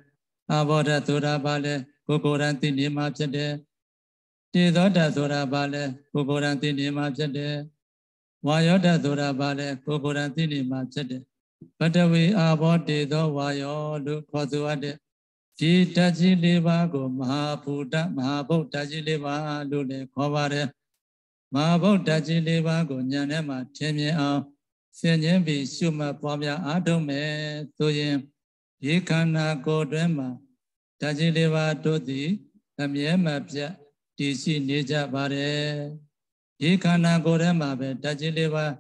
အာဘောဓာတ်ဆိုတာပါလဲကိုယ်ကိုယ်တိုင်သိနေမှဖြစ်တယ်တေသောဓာတ်ဆိုတာပါလဲကိုယ်ကိုယ်တိုင်သိနေမှဖြစ်တယ်ဝါယောဓာတ်ဆိုတာပါလဲကိုယ်ကိုယ်တိုင်သိနေမှဖြစ်တယ်ပထဝီအာဘောတေသောဝါယောလို့ခေါ်ဆိုရတဲ့ဒီဓာတ်ကြီး၄ပါးကိုမဟာဘူတမဟာဗုဒ္ဓဓာတ်ကြီး၄ပါးလို့လည်းခေါ်ပါတယ်။မဟာဗုဒ္ဓကြီးလေးပါးကိုဉာဏ်နဲ့မှထင်မြင်အောင်ဆင်ခြင်ပြီးရှုမှတ်ပွားများအားထုတ်မယ်ဆိုရင်ဒီခန္ဓာကိုယ်တွင်မှာဓာတ်ကြီးလေးပါးတို့သည်အမြဲမပြတ်တည်ရှိနေကြပါတယ်ဒီခန္ဓာကိုယ်ထဲမှာပဲဓာတ်ကြီးလေးပါး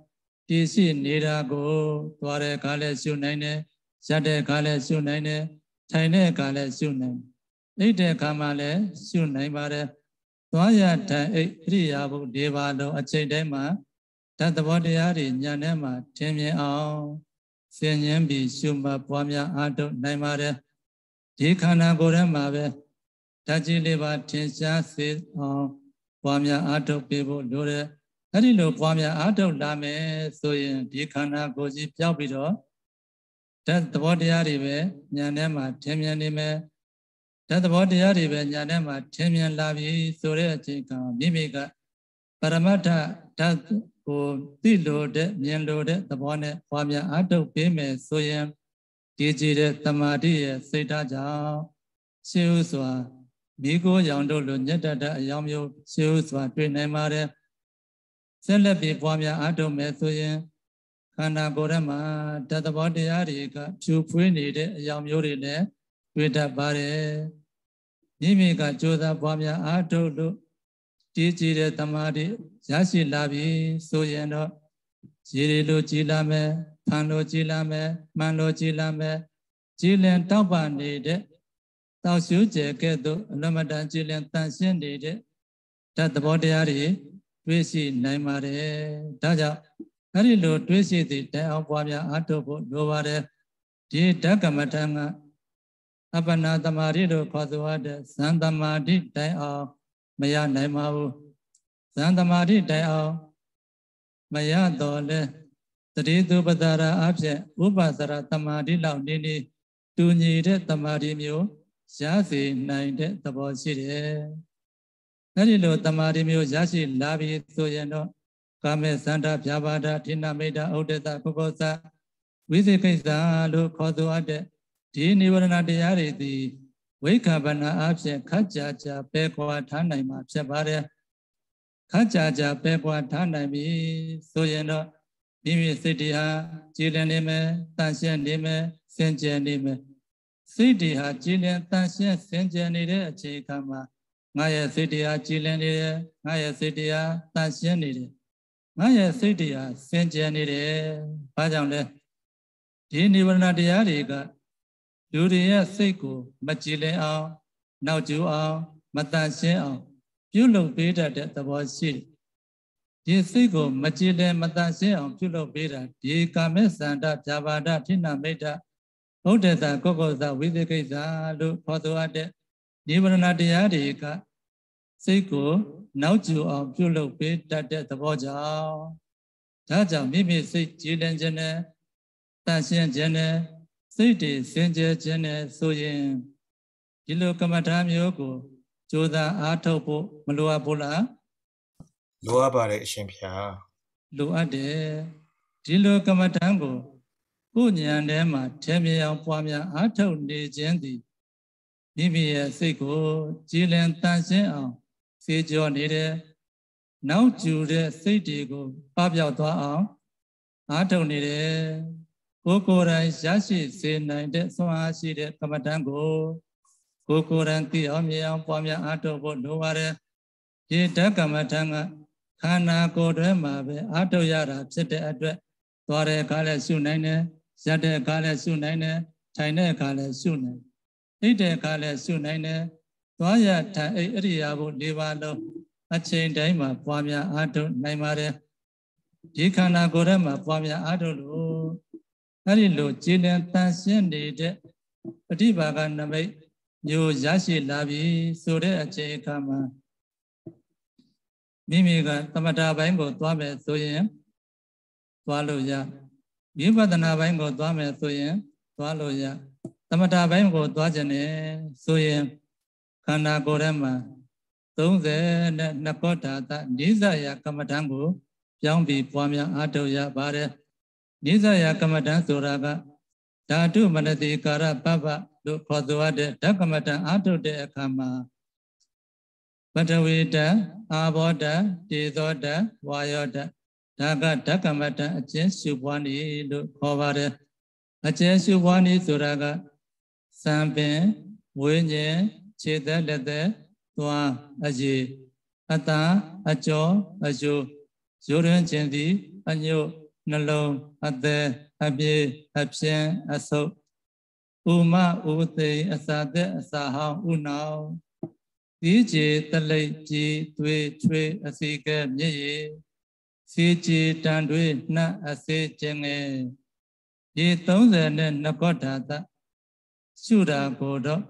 တည်ရှိနေတာကို သွားတဲ့အခါလဲရှုနိုင်တယ်ရတဲ့အခါလဲရှုနိုင်တယ်ထိုင်တဲ့အခါလဲရှုနိုင်အိတ်တဲ့အခါမှာလဲရှုနိုင်ပါတယ်သွားရတံအိဣရိယာပုဒေဝါလုံးအချိန်တိုင်းမှာဓာတ်သဘောတရားတွေညာထဲမှာထင်မြင်အောင်ဆင်ញင်းပြီးရှုမှတ်ပွားများအားထုတ်နိုင်ပါတယ်ဒီခန္ဓာကိုယ်ထဲမှာပဲဓာတ်ကြီးလေးပါထင်ရှားစေအောင်ပွားများအားထုတ်ပေးဖို့လိုတယ်အဲ့ဒီလိုပွားများအားထုတ်လာမယ်ဆိုရင်ဒီခန္ဓာကိုယ်ကြီးပြောက်ပြီးတော့ဓာတ်သဘောတရားတွေပဲညာထဲမှာထင်မြင်နေမယ်ဓာတ်သဘောတရားတွေပဲညာထဲမှာထင်မြင်လာပြီဆိုတဲ့အချိန်ကမိမိကပရမတ္ထဓာတ်ကိုသိလို့တဲ့မြင်လို့တဲ့သဘောနဲ့ပွားများအားထုတ်ပေးမယ်ဆိုရင်ကြည်ကြည်တဲ့တမာတိရဲ့စိတ်ဓာတ်ကြောင့်ရှေးဥစွာမိကိုရောင်တို့လိုညက်တတအယောင်မျိုးရှေးဥစွာတွေ့နိုင်ပါတယ်ဆက်လက်ပြီးပွားများအားထုတ်မယ်ဆိုရင်ခန္ဓာကိုယ်ထဲမှာဓာတ်သဘောတရားတွေကဖြူဖွေးနေတဲ့အယောင်မျိုးတွေနဲ့တွေ့တတ်ပါတယ်မိမိကကြိုးစားပွားများအားထုတ်လို့တည်ကြည်တဲ့တမာတိရရှိလာပြီဆိုရင်တော့ရေတွေလိုကြည်လာမယ်ဖန်လိုကြည်လာမယ်မှန်လိုကြည်လာမယ်ကြည်လင်တောက်ပါနေတဲ့တောက်ရှူကျဲကဲ့သို့အနမတန်ကြည်လင်တန်ရှင်းနေတဲ့ဓာတ်သဘောတရားတွေတွေးရှိနိုင်ပါတယ်ဒါကြောင့်အဲ့ဒီလိုတွေးရှိသည့်တန်အောင်ပွားများအားထုတ်ဖို့လိုပါတယ်ဒီဓကမထံကအပ္ပနာတမာတိလို့ခေါ်ဆိုရတဲ့ဇန်တမာတိတိုင်အောင်မရနိုင်ပါဘူးဇန်တမာတိတိုင်အောင်မရတော့လဲတတိသူပဒါရအဖြစ်ဥပါစရတမာတိလောက်နေနေတူညီတဲ့တမာတိမျိုးရစေနိုင်တဲ့သဘောရှိတယ်။အဲဒီလိုတမာတိမျိုးရရှိလာပြီဆိုရင်တော့ကာမေသန္တာဖြာပါဒဌိနမိတ်တာဥဒ္ဒတပုဂ္ဂောသဝိသေကိစ္စလို့ခေါ်ဆိုအပ်တဲ့ဒီနိဗ္ဗာန်တရားတွေသည်ဝိက္ခဗနာအဖြစ်ခကြကြပဲခွာထားနိုင်မှာဖြစ်ပါတယ်ခကြကြပဲခွာထားနိုင်ပြီဆိုရင်တော့မိမိစိတ်တွေဟာကြည်လင်နေမယ်တန်ရှင်းနေမယ်စင်ကြယ်နေမယ်စိတ်တွေဟာကြည်လင်တန်ရှင်းစင်ကြယ်နေတဲ့အခြေခံမှာငါရဲ့စိတ်တွေဟာကြည်လင်နေတယ်ငါရဲ့စိတ်တွေဟာတန်ရှင်းနေတယ်ငါရဲ့စိတ်တွေဟာစင်ကြယ်နေတယ်ဘာကြောင့်လဲဒီနိဗ္ဗာန်တရားတွေကလူတွေရဲ့စိတ်ကိုမကြည်လင်အောင်နောက်ကျအောင်မတန်ရှင်းအောင်ပြုလုပ်ပေးတတ်တဲ့သဘောရှိတယ်။ဒီစိတ်ကိုမကြည်လင်မတန်ရှင်းအောင်ပြုလုပ်ပေးတာဒီကာမေသန္တပြာပါဒထိဏမိတ်တဘုဒ္ဓတာကောကောသဝိသေကိစ္စလို့ခေါ်ဆိုအပ်တဲ့နိဗ္ဗာန်တရားတွေကစိတ်ကိုနောက်ကျအောင်ပြုလုပ်ပေးတတ်တဲ့သဘောကြောင့်ဒါကြောင့်မိမိစိတ်ကြည်လင်ခြင်းနဲ့တန်ရှင်းခြင်းနဲ့စိတ်တည်စင်ကြယ်ခြင်းနဲ့ဆိုရင်ဒီလိုကမ္မထာမျိုးကိုကြိုးစားအားထုတ်ဖို့မလိုအပ်ဘူးလားလိုအပ်ပါတယ်အရှင်ဘုရားလိုအပ်တယ်ဒီလိုကမ္မထာကိုကိုဉာဏ်ထဲမှာထင်မြင်အောင်ပွားများအားထုတ်နေခြင်းသည်မိမိရဲ့စိတ်ကို ကြည်လင်တန်ရှင်းအောင်စေကြောနေတဲ့နောက်ကျူတဲ့စိတ်တွေကိုပပျောက်သွားအောင် အားထုတ်နေတယ်ကိုကိုယ်တိုင်ရရှိစေနိုင်တဲ့ဆွမ်းအားရှိတဲ့ကမ္မဋ္ဌာန်းကိုကိုကိုယ်တိုင်သိအောင်မြင်အောင်ပွားများအားထုတ်ဖို့လိုပါတယ်။ရေဓကမ္မဋ္ဌာန်းကခန္ဓာကိုယ်တွင်းမှာပဲအားထုတ်ရတာဖြစ်တဲ့အတွက်သွားတဲ့အခါလည်းရှုနိုင်တယ်၊ရက်တဲ့အခါလည်းရှုနိုင်တယ်၊ထိုင်တဲ့အခါလည်းရှုနိုင်တယ်။အိတ်တဲ့အခါလည်းရှုနိုင်တယ်။သွားရထိုင်အိတ်အရိယာဘု၄ပါးလုံးအချိန်တိုင်းမှာပွားများအားထုတ်နိုင်ပါတယ်။ဒီခန္ဓာကိုယ်ထဲမှာပွားများအားထုတ်လို့အဲ့ဒီလိုကြည်လင်တန်ရှင်းနေတဲ့ပฏิဘာကနမိတ်မျိုးရရှိလာပြီဆိုတဲ့အခြေအခါမှာမိမိက သမထဘိုင်းကို သွားမယ်ဆိုရင် သွားလို့ရဝိပဿနာဘိုင်းကိုသွားမယ်ဆိုရင်သွားလို့ရသမထဘိုင်းကို သွားခြင်းနဲ့ဆိုရင်ခန္ဓာကိုယ်ထဲမှာ32ကောဋ္ဌာတနိစ္စယကမ္မထံကို ပြောင်းပြီးပွားများအားထုတ်ရပါတယ်။နိစ္စယကမ္မဋ္ဌာန်းဆိုတာကဓာတုမနတိကာရပပ္ပလို့ခေါ်ဆိုရတဲ့ဓကမ္မဋ္ဌာန်းအထုတ်တဲ့အခါမှာပထဝီတံအာဘောတံတေသောတံဝါယောတံဒါကဓကမတံအကျဉ်းရှုပွားနေလို့ခေါ်ပါတယ်အကျဉ်းရှုပွားနေဆိုတာကစံပင်ဝိညာဉ်ခြေသက်လက်သက်သွားအရေအတာအကျော်အယိုရိုးရင်းခြင်းသည်အညို့နှလုံးအသက်အပြည့်အပြင်းအဆုပ်ဥမဥသိအစာသက်အစာဟောင်းဥနောင်ဒီကျေတလိပ်ကြီးသွေးချွေးအစီကဲမြည်ရည်စေကြည်တန်တွေနှံ့အစေခြင်းငယ်ရေ30နဲ့နကောဓာတရှုတာကိုတော့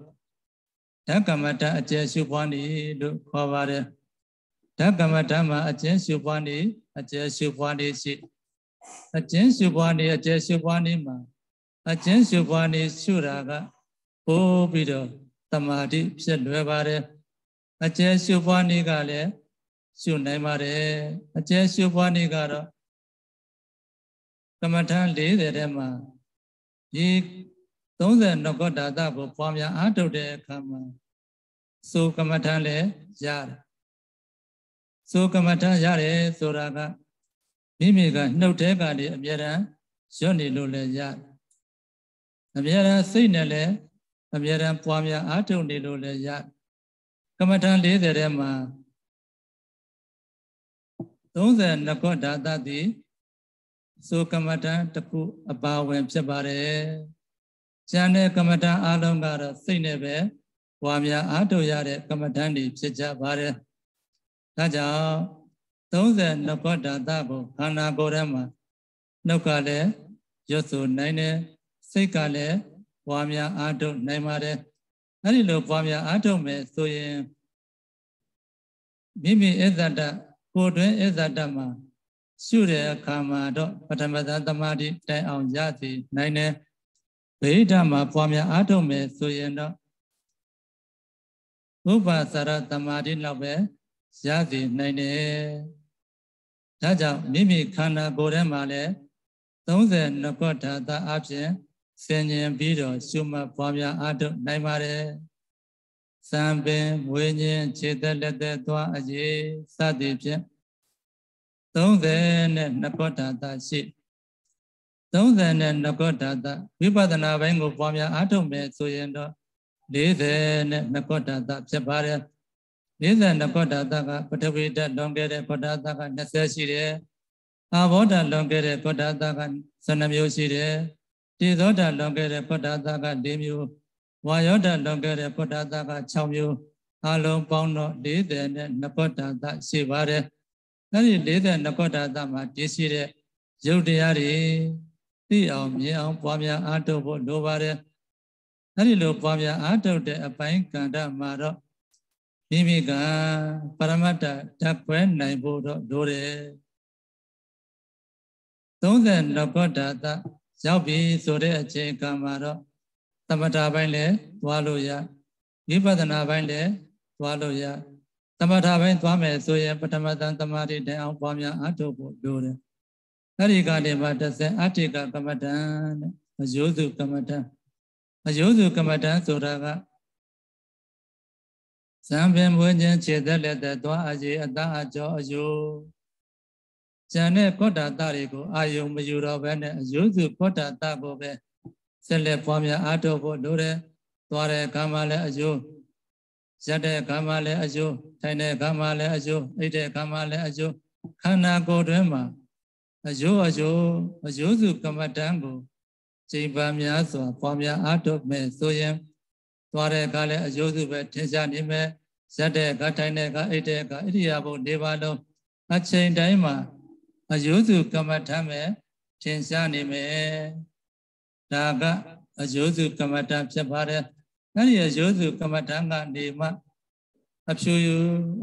ဓကမတအကျဉ်းရှုပွားနေလို့ခေါ်ပါတယ်ဓကမတမှာအကျဉ်းရှုပွားနေအကျဉ်းရှုပွားနေရှိအကျဉ်းရှုပွားနေအကျယ်ရှုပွားနေမှာအကျဉ်းရှုပွားနေရှုတာကပို့ပြီးတော့တမာတိဖြစ်လွယ်ပါတယ်အကျယ်ရှုပွားနေကလည်းရှုနိုင်ပါတယ်အကျယ်ရှုပွားနေကတော့ကမ္မထန်40ထဲမှာဒီ32ကောဒါသကိုပွားများအားထုတ်တဲ့အခါမှာသို့ကမ္မထန်လည်းရတယ်သို့ကမ္မထန်ရတယ်ဆိုတာကမိမိကနှုတ်ထဲကနေအမြဲတမ်းရွတ်နေလို့လည်းရအမြဲတမ်းစိတ်နဲ့လည်းအမြဲတမ်းပွားများအားထုတ်နေလို့လည်းရကမ္မထံ40ထဲမှာ32ခုဒါသတိဆိုကမ္မထံတစ်ခုအပါဝင် ဖြစ်ပါတယ်။ဉာဏ်နဲ့ကမ္မထံအလုံးကတော့စိတ်နဲ့ပဲပွားများအားထုတ်ရတဲ့ကမ္မထံတွေဖြစ်ကြပါတယ်။ဒါကြောင့်32ဘောဓာတကိုခန္ဓာကိုယ်ထဲမှာနှုတ်ကလည်းရွတ်ဆိုနိုင်တယ်စိတ်ကလည်းပွားများအားထုတ်နိုင်ပါတယ်အဲ့ဒီလိုပွားများအားထုတ်မယ်ဆိုရင်မိမိအစ္ဆတကိုယ်တွင်အစ္ဆတမှာရှုတဲ့အခါမှာတော့ပထမဇာသမာဓိတိုင်အောင်ရစီနိုင်တယ်ဗိဓမှာပွားများအားထုတ်မယ်ဆိုရင်တော့ဥပါစရသမာဓိလောက်ပဲရစေနိုင်တယ်။ဒါကြောင့်မိမိခန္ဓာကိုယ်ထဲမှာလည်း32ခုဓာတ်အပြင်ဆင်ញင်ပြီးတော့ရှုမှတ်ပွားများအားထုတ်နိုင်ပါတယ်။စံပင်ဝိညာဉ်ခြေသက်လက်သက်သွားအရေးစသည်ဖြင့်32ခုဓာတ်ရှိ32ခုဓာတ်ဝိပဿနာဘိုင်းကိုပွားများအားထုတ်မယ်ဆိုရင်တော့42ခုဓာတ်ဖြစ်ပါတယ်။နိသန္တဘောဓာတကပထဝီဓာတ်လွန်ခဲ့တဲ့ဘောဓာတက20ရှိတယ်။အာဘောဓာတ်လွန်ခဲ့တဲ့ဘောဓာတက12မျိုးရှိတယ်။တိသောဓာတ်လွန်ခဲ့တဲ့ဘောဓာတက4မျိုးဝါယောဓာတ်လွန်ခဲ့တဲ့ဘောဓာတက6မျိုးအလုံးပေါင်းတော့40နဲ့နဘောဓာတရှိပါတယ်။အဲဒီ40နဘောဓာတမှာတည်ရှိတဲ့ရုပ်တရားတွေသိအောင်မြင်အောင်ပွားများအားထုတ်ဖို့လိုပါတယ်။အဲဒီလိုပွားများအားထုတ်တဲ့အပိုင်းကဏ္ဍမှာတော့မိမိကပရမတ္တဓာတ်ခွဲနိုင်ဖို့တော့လိုတယ်32ဘောဓာတရောက်ပြီဆိုတဲ့အချိန်ကမှာတော့သမထပိုင်းလည်းသွားလို့ရဝိပဿနာပိုင်းလည်းသွားလို့ရသမထပိုင်းသွားမယ်ဆိုရင် ပထမတန်သမာဓိတန်အောင်ပွားများအထုတ်ဖို့လိုတယ်အဲ့ဒီကနေမှတစ်ဆက်အဋ္ဌိကကမ္မဋ္ဌာန်းတဲ့အယုစုကမ္မဋ္ဌာန်းအယုစုကမ္မဋ္ဌာန်းဆိုတာကဇံပင်ပွေးခြင်းခြေသက်လက်သက်သွားအရေအသားအကြောအယိုဇံနဲ့ဖောတာတတွေကိုအာယုံမယူတော့ဘဲနဲ့အယိုစုဖောတာတကိုပဲဆက်လက်ပွားများအားထုတ်ဖို့လိုတယ်သွားတဲ့ကံမှလည်းအယိုရက်တဲ့ကံမှလည်းအယိုထိုင်တဲ့ကံမှလည်းအယိုအိတ်တဲ့ကံမှလည်းအယိုခန္ဓာကိုယ်တွင်းမှာအယိုအယိုအယိုစုကမ္မဋ္ဌာန်းကိုချိန်ပါများစွာပွားများအားထုတ်မယ်ဆိုရင်သွားတဲ့အခါလည်းအယုစုပဲထင်ရှားနေမယ်ဇက်တဲ့အခါထိုင်တဲ့အခါအိတ်တဲ့အခါဣရိယာပုနေပါလုံးအချိန်တိုင်းမှာအယုစုကမ္မထမ်းမယ်ထင်ရှားနေမယ်ဒါကအယုစုကမ္မထမ်းဖြစ်ပါတယ်အဲ့ဒီအယုစုကမ္မထမ်းကနေမှအဖြူ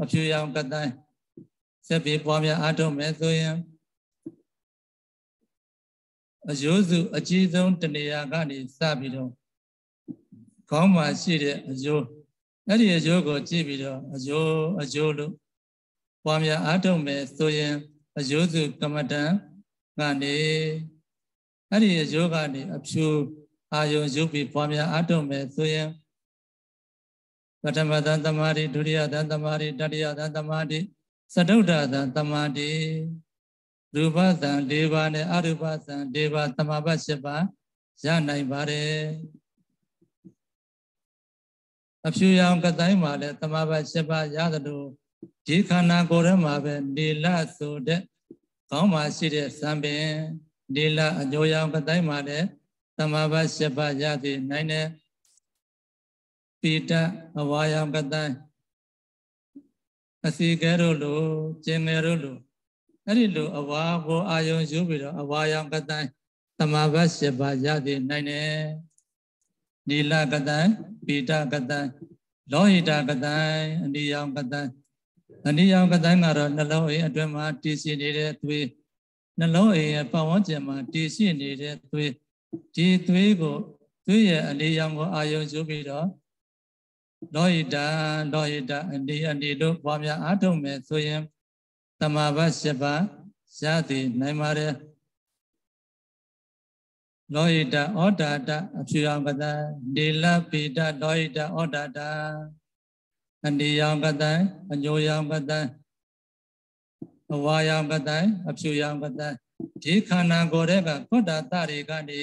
အဖြူရောင်ကတိုင်းစက်ပြေပွားများအားထုတ်မယ်ဆိုရင်အယိုးစုအကြီးဆုံးတနေရာကနေစပြီးတော့ခေါင်းမှာရှိတဲ့အကျိုးအဲ့ဒီအကျိုးကို ကြည့်ပြီးတော့အကျိုးအကျိုးလို့ပွားများအားထုတ်မယ်ဆိုရင်အကျိုးစုကမ္မတန်ကနေအဲ့ဒီအကျိုးကနေအဖြူအာယုံရုပ်ပြီးပွားများအားထုတ်မယ်ဆိုရင်ပထမသံသမာဓိဒုတိယသံသမာဓိတတိယသံသမာဓိသတုဒ္ဒသံသမာဓိရူပသံ၄ပါးနဲ့အရူပသံ၄ပါးသမာပတ်၈ပါးရနိုင်ပါတယ်အဖြူရောင်ကတိုင်းမှာလည်းတမဘာ၈ပါးရသလိုဒီခန္ဓာကိုယ်ထဲမှာပဲနေလဆိုတဲ့ကောင်းမှရှိတဲ့ဇံပင်နေလအညိုရောင်ကတိုင်းမှာလည်းတမဘာ၈ပါးရသည် နိုင်တဲ့ပိတအဝါရောင်ကတိုင်းအစီကဲတို့လိုကျင်ငယ်တို့လိုအဲ့ဒီလိုအဝါကိုအာယုံယူပြီးတော့အဝါရောင်ကတိုင်းတမဘာ၈ပါးရသည် နိုင်တယ်နေလကတံပေတကတံလောဟိတကတံအနိယောင်ကတံအနိယောင်ကတံကတော့နှလုံးအိမ်အတွင်းမှာတည်ရှိနေတဲ့သွေးနှလုံးအိမ်ရဲ့ပတ်ဝန်းကျင်မှာ တည်ရှိနေတဲ့သွေးဒီသွေးကိုသွေးရဲ့အနိယောင်ကိုအာယုံယူပြီးတော့လောဟိတလောဟိတအနိအနိတို့ပွားများအားထုတ်မယ်ဆိုရင်တမဘတ်၈ပါးရသည်နိုင်ပါတယ်လောဟိတဩတာတအဖြူရောင်ကတဒေလပိတလောဟိတဩတာတအန္ဒီရောင်ကတအညိုရောင်ကတအဝါရောင်ကတအဖြူရောင်ကတဒီခန္ဓာကိုယ်တဲ့ကကောတာတတွေကနေ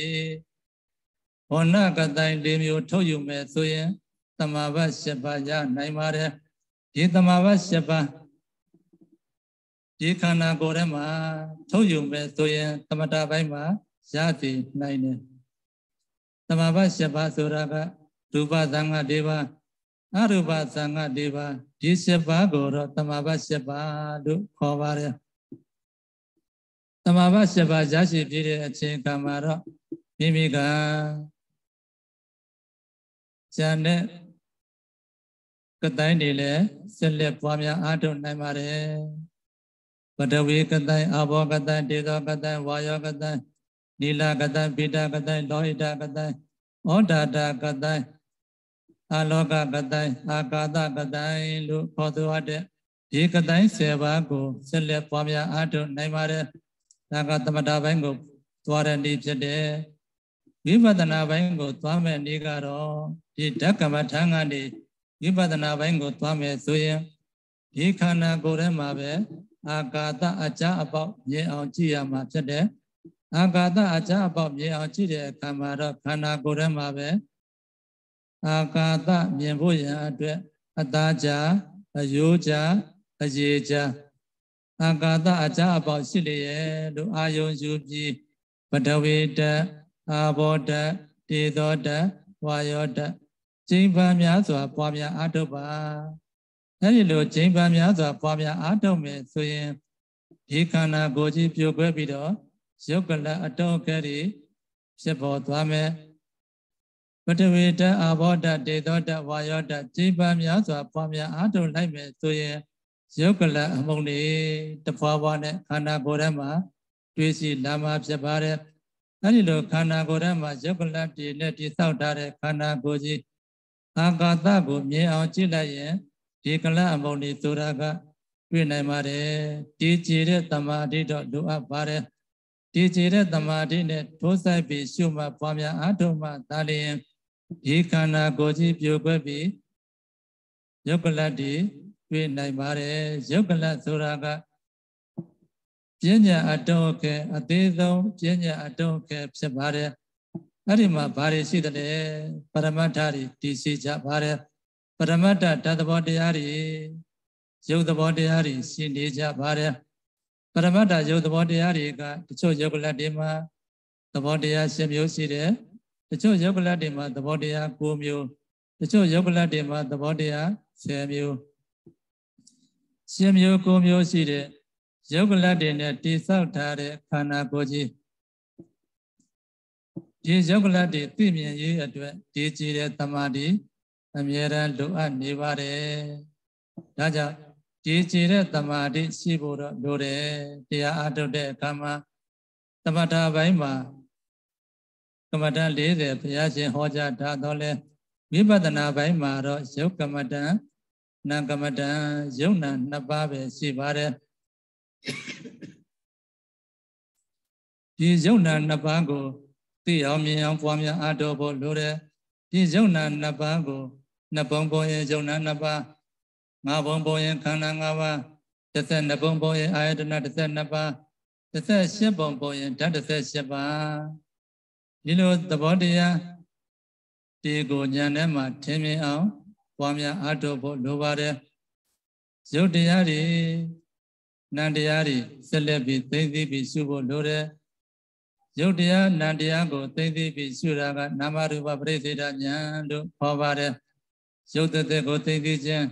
ဘောဏကတိုင်၄မျိုးထုတ်ယူမယ်ဆိုရင်တမာဘ၈ပါးရနိုင်ပါတယ်ဒီတမာဘ၈ပါးဒီခန္ဓာကိုယ်ထဲမှာထုတ်ယူမယ်ဆိုရင်တမတာပိုင်းမှာရတည်နိုင်တယ်သမာဘ၈ပါးဆိုတာကရူပသံဃာ၄ပါးအရူပသံဃာ၄ပါးဒီ၈ပါးကိုတော့သမာဘ၈ပါးလို့ခေါ်ပါတယ်သမာဘ၈ပါးရရှိပြီးတဲ့အချိန်ကမှာတော့မိမိကဉာဏ်နဲ့ကတိုင်းတွေလည်းဆက်လက်ပွားများအားထုတ်နိုင်ပါတယ်ပဒဝေကတိုင်းအဘောကတိုင်းဒေသောကတိုင်းဝါယောကတိုင်းနီလာကတံပိတာကတံလောဟိတကတံဩဒါတာကတံအလောကကတံအာကာသကတံလို့ခေါ်ဆိုရတဲ့ဒီကတံ7ပါးကိုဆက်လက်ပွားများအားထုတ်နိုင်ပါတယ်။ဒါကသမထပိုင်းကို သွားတဲ့နေ့ဖြစ်တယ်။ဝိပဿနာပိုင်းကို သွားမဲ့နေ့ကတော့ဒီဓကမထံကနေဝိပဿနာပိုင်းကိုသွားမယ်ဆိုရင်ဒီခန္ဓာကိုယ်ထဲမှာပဲအာကာသအကြအပေါက်မြင်အောင်ကြည့်ရမှာဖြစ်တယ်။အာဂါတအကြအပေါက်မြင်အောင်ကြည့်တဲ့အခါမှာတော့ခန္ဓာကိုယ်ထဲမှာပဲအာဂါတမြင်ဖို့ရန်အတွက်အသားကြာအယိုးကြာအရေကြာအာဂါတအကြအပေါက်ရှိလေရဲ့လို့အာယုံယူပြီးပဒဝေတအာဘောတတေသောတဝါယောတကျိမ့်ပန်းများစွာပွားများအားထုတ်ပါအဲဒီလိုကျိမ့်ပန်းများစွာပွားများအားထုတ်မယ်ဆိုရင်ဒီခန္ဓာကိုယ်ကြီးပြိုကွဲပြီးတော့ယုတ်ကလအတောကရီဖြစ်ပေါ်သွားမယ်ပထဝီတအာဘောတဒေသောတဝါယောတကြည်ပန်းများစွာပွားများအားထုတ်လိုက်မယ်ဆိုရင်ယုတ်ကလအမုံတွေတဖွာဖွာနဲ့ခန္ဓာကိုယ်ထဲမှာတွေးစီလာမှာဖြစ်ပါတယ်အဲ့ဒီလိုခန္ဓာကိုယ်ထဲမှာယုတ်ကလတွေနဲ့တိဆောက်ထားတဲ့ခန္ဓာကိုယ်ကြီးအာကာသကိုမြင်အောင်ကြည့်လိုက်ရင်ဒီကလအမုံတွေဆိုတာကတွေ့နိုင်ပါတယ်ဒီကြည်တဲ့တမာတိတော့လိုအပ်ပါတယ်တည်ကြည်တဲ့တမာတိနဲ့ထိုးဆိုင်ပြီးရှုမှတ်ပွားများအားထုတ်မှသာလျင်ဒီခန္ဓာကိုယ်ကြီးပြိုကွက်ပြီးယုတ်ကလတ်တွေတွေ့နိုင်ပါတယ်ယုတ်ကလတ်ဆိုတာကပညာအတုံးခဲအသေးဆုံးပညာအတုံးခဲဖြစ်ပါတယ်အဲ့ဒီမှာဘာတွေရှိသလဲပရမတ္ထတွေတည်ရှိကြပါတယ်ပရမတ္ထတသဘောတရားတွေယုတ်သဘောတရားတွေရှိနေကြပါတယ်ပရမတ္တယုတ်သဘောတရားတွေကတချို့ယုတ်ကလတ်တွေမှာသဘောတရား7မျိုးရှိတယ်တချို့ယုတ်ကလတ်တွေမှာသဘောတရား9မျိုးတချို့ယုတ်ကလတ်တွေမှာသဘောတရား10မျိုး7မျိုး9မျိုးရှိတဲ့ယုတ်ကလတ်တွေနဲ့တိဆောက်ထားတဲ့ခန္ဓာကိုယ်ကြီးဒီယုတ်ကလတ်တွေသိမြင်ရေးအတွက်ဒီကြည်တဲ့သမာဓိအမြဲတမ်းလိုအပ်နေပါတယ်ဒါကြောင့်ကြည်ကြည်တဲ့တမာတိရှိဖို့တော့လိုတယ်တရားအထုတ်တဲ့အခါမှာသမထဘိုင်းမှာကမ္မဋ္ဌာန်း40ဘုရားရှင်ဟောကြားထားတော့လဲဝိပဿနာဘိုင်းမှာတော့ယုတ်ကမ္မဋ္ဌာန်းနာကမ္မဋ္ဌာန်းယုတ်နာနှစ်ပါးပဲရှိပါတယ်ဒီယုတ်နာနှစ်ပါးကိုသိအောင်မြင်အောင်ပွားများအားထုတ်ဖို့လိုတယ်ဒီယုတ်နာနှစ်ပါးကိုနှစ်ပုံပေါ်ရဲ့ယုတ်နာနှစ်ပါး၅ဘုံပုံရင်ခန္ဓာ၅ပါး32ဘုံပုံရင်အာယတနာ32ပါး38ဘုံပုံရင်ဓာတ်38ပါးဒီလိုသဘောတရားဒီကိုဉာဏ်ထဲမှာထင်မြင်အောင်ပွားများအားထုတ်ဖို့လိုပါတယ်ရုပ်တရားတွေနံတရားတွေဆက်လက်ပြီးသိသိပြီးရှုဖို့လိုတယ်ရုပ်တရားနံတရားကိုသိသိပြီးရှုတာကနာမရူပပရိသေဒဉာဏ်လို့ခေါ်ပါတယ်ရုပ်သက်သက်ကိုသိသိခြင်း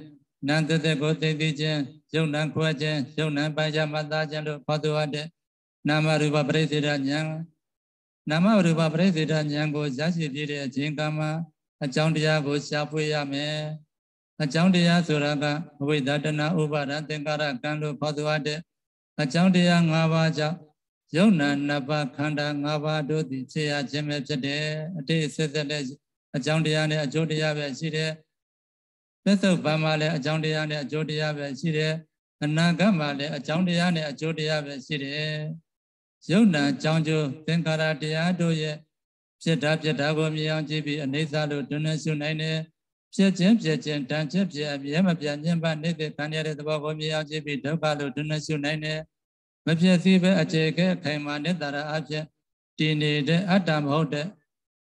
နံတသက်ကိုသိသိခြင်းယုံနံခွဲခြင်းယုံနံပိုင်းခြားမှတ်သားခြင်းတို့ဖော်သူအပ်တဲ့နာမရူပပရိသေဒဉာဏ်နာမရူပပရိသေဒဉာဏ်ကိုရရှိပြည့်တဲ့အခြင်းကမှာအကြောင်းတရားကိုရှာဖွေရမယ်အကြောင်းတရားဆိုတာကအဝိဒတနာဥပါဒသင်္ကာရကံလို့ဖော်သူအပ်တဲ့အကြောင်းတရား၅ပါးကြောင့်ယုံနာနှစ်ပါးခန္ဓာ၅ပါးတို့သည်ဖြစ်ရခြင်းပဲဖြစ်တယ်အတိအစစ်စစ်တဲ့အကြောင်းတရားနဲ့အကျိုးတရားပဲရှိတယ်ပစ္စုပန်မှာလည်းအကြောင်းတရားနဲ့အကျိုးတရားပဲရှိတယ်အနာဂတ်မှာလည်းအကြောင်းတရားနဲ့အကျိုးတရားပဲရှိတယ်ယုံနာကြောင်းကျိုးသင်္ခါရတရားတို့ရဲ့ဖြစ်တာဖြစ်တာကိုမြင်အောင်ကြည့်ပြီးအနေစာလို့တွင်နေရှုနိုင်တယ်ဖြစ်ခြင်းဖြစ်ခြင်းတန်ခြင်းဖြစ်အပြဲမပြတ်ခြင်းပါနေတဲ့ခံရတဲ့သဘောကိုမြင်အောင်ကြည့်ပြီးဒုက္ခလို့တွင်နေရှုနိုင်တယ်မဖြစ်စီပဲအခြေခဲခိုင်မာတဲ့တရားအဖြစ်တည်နေတဲ့အတ္တမဟုတ်တဲ့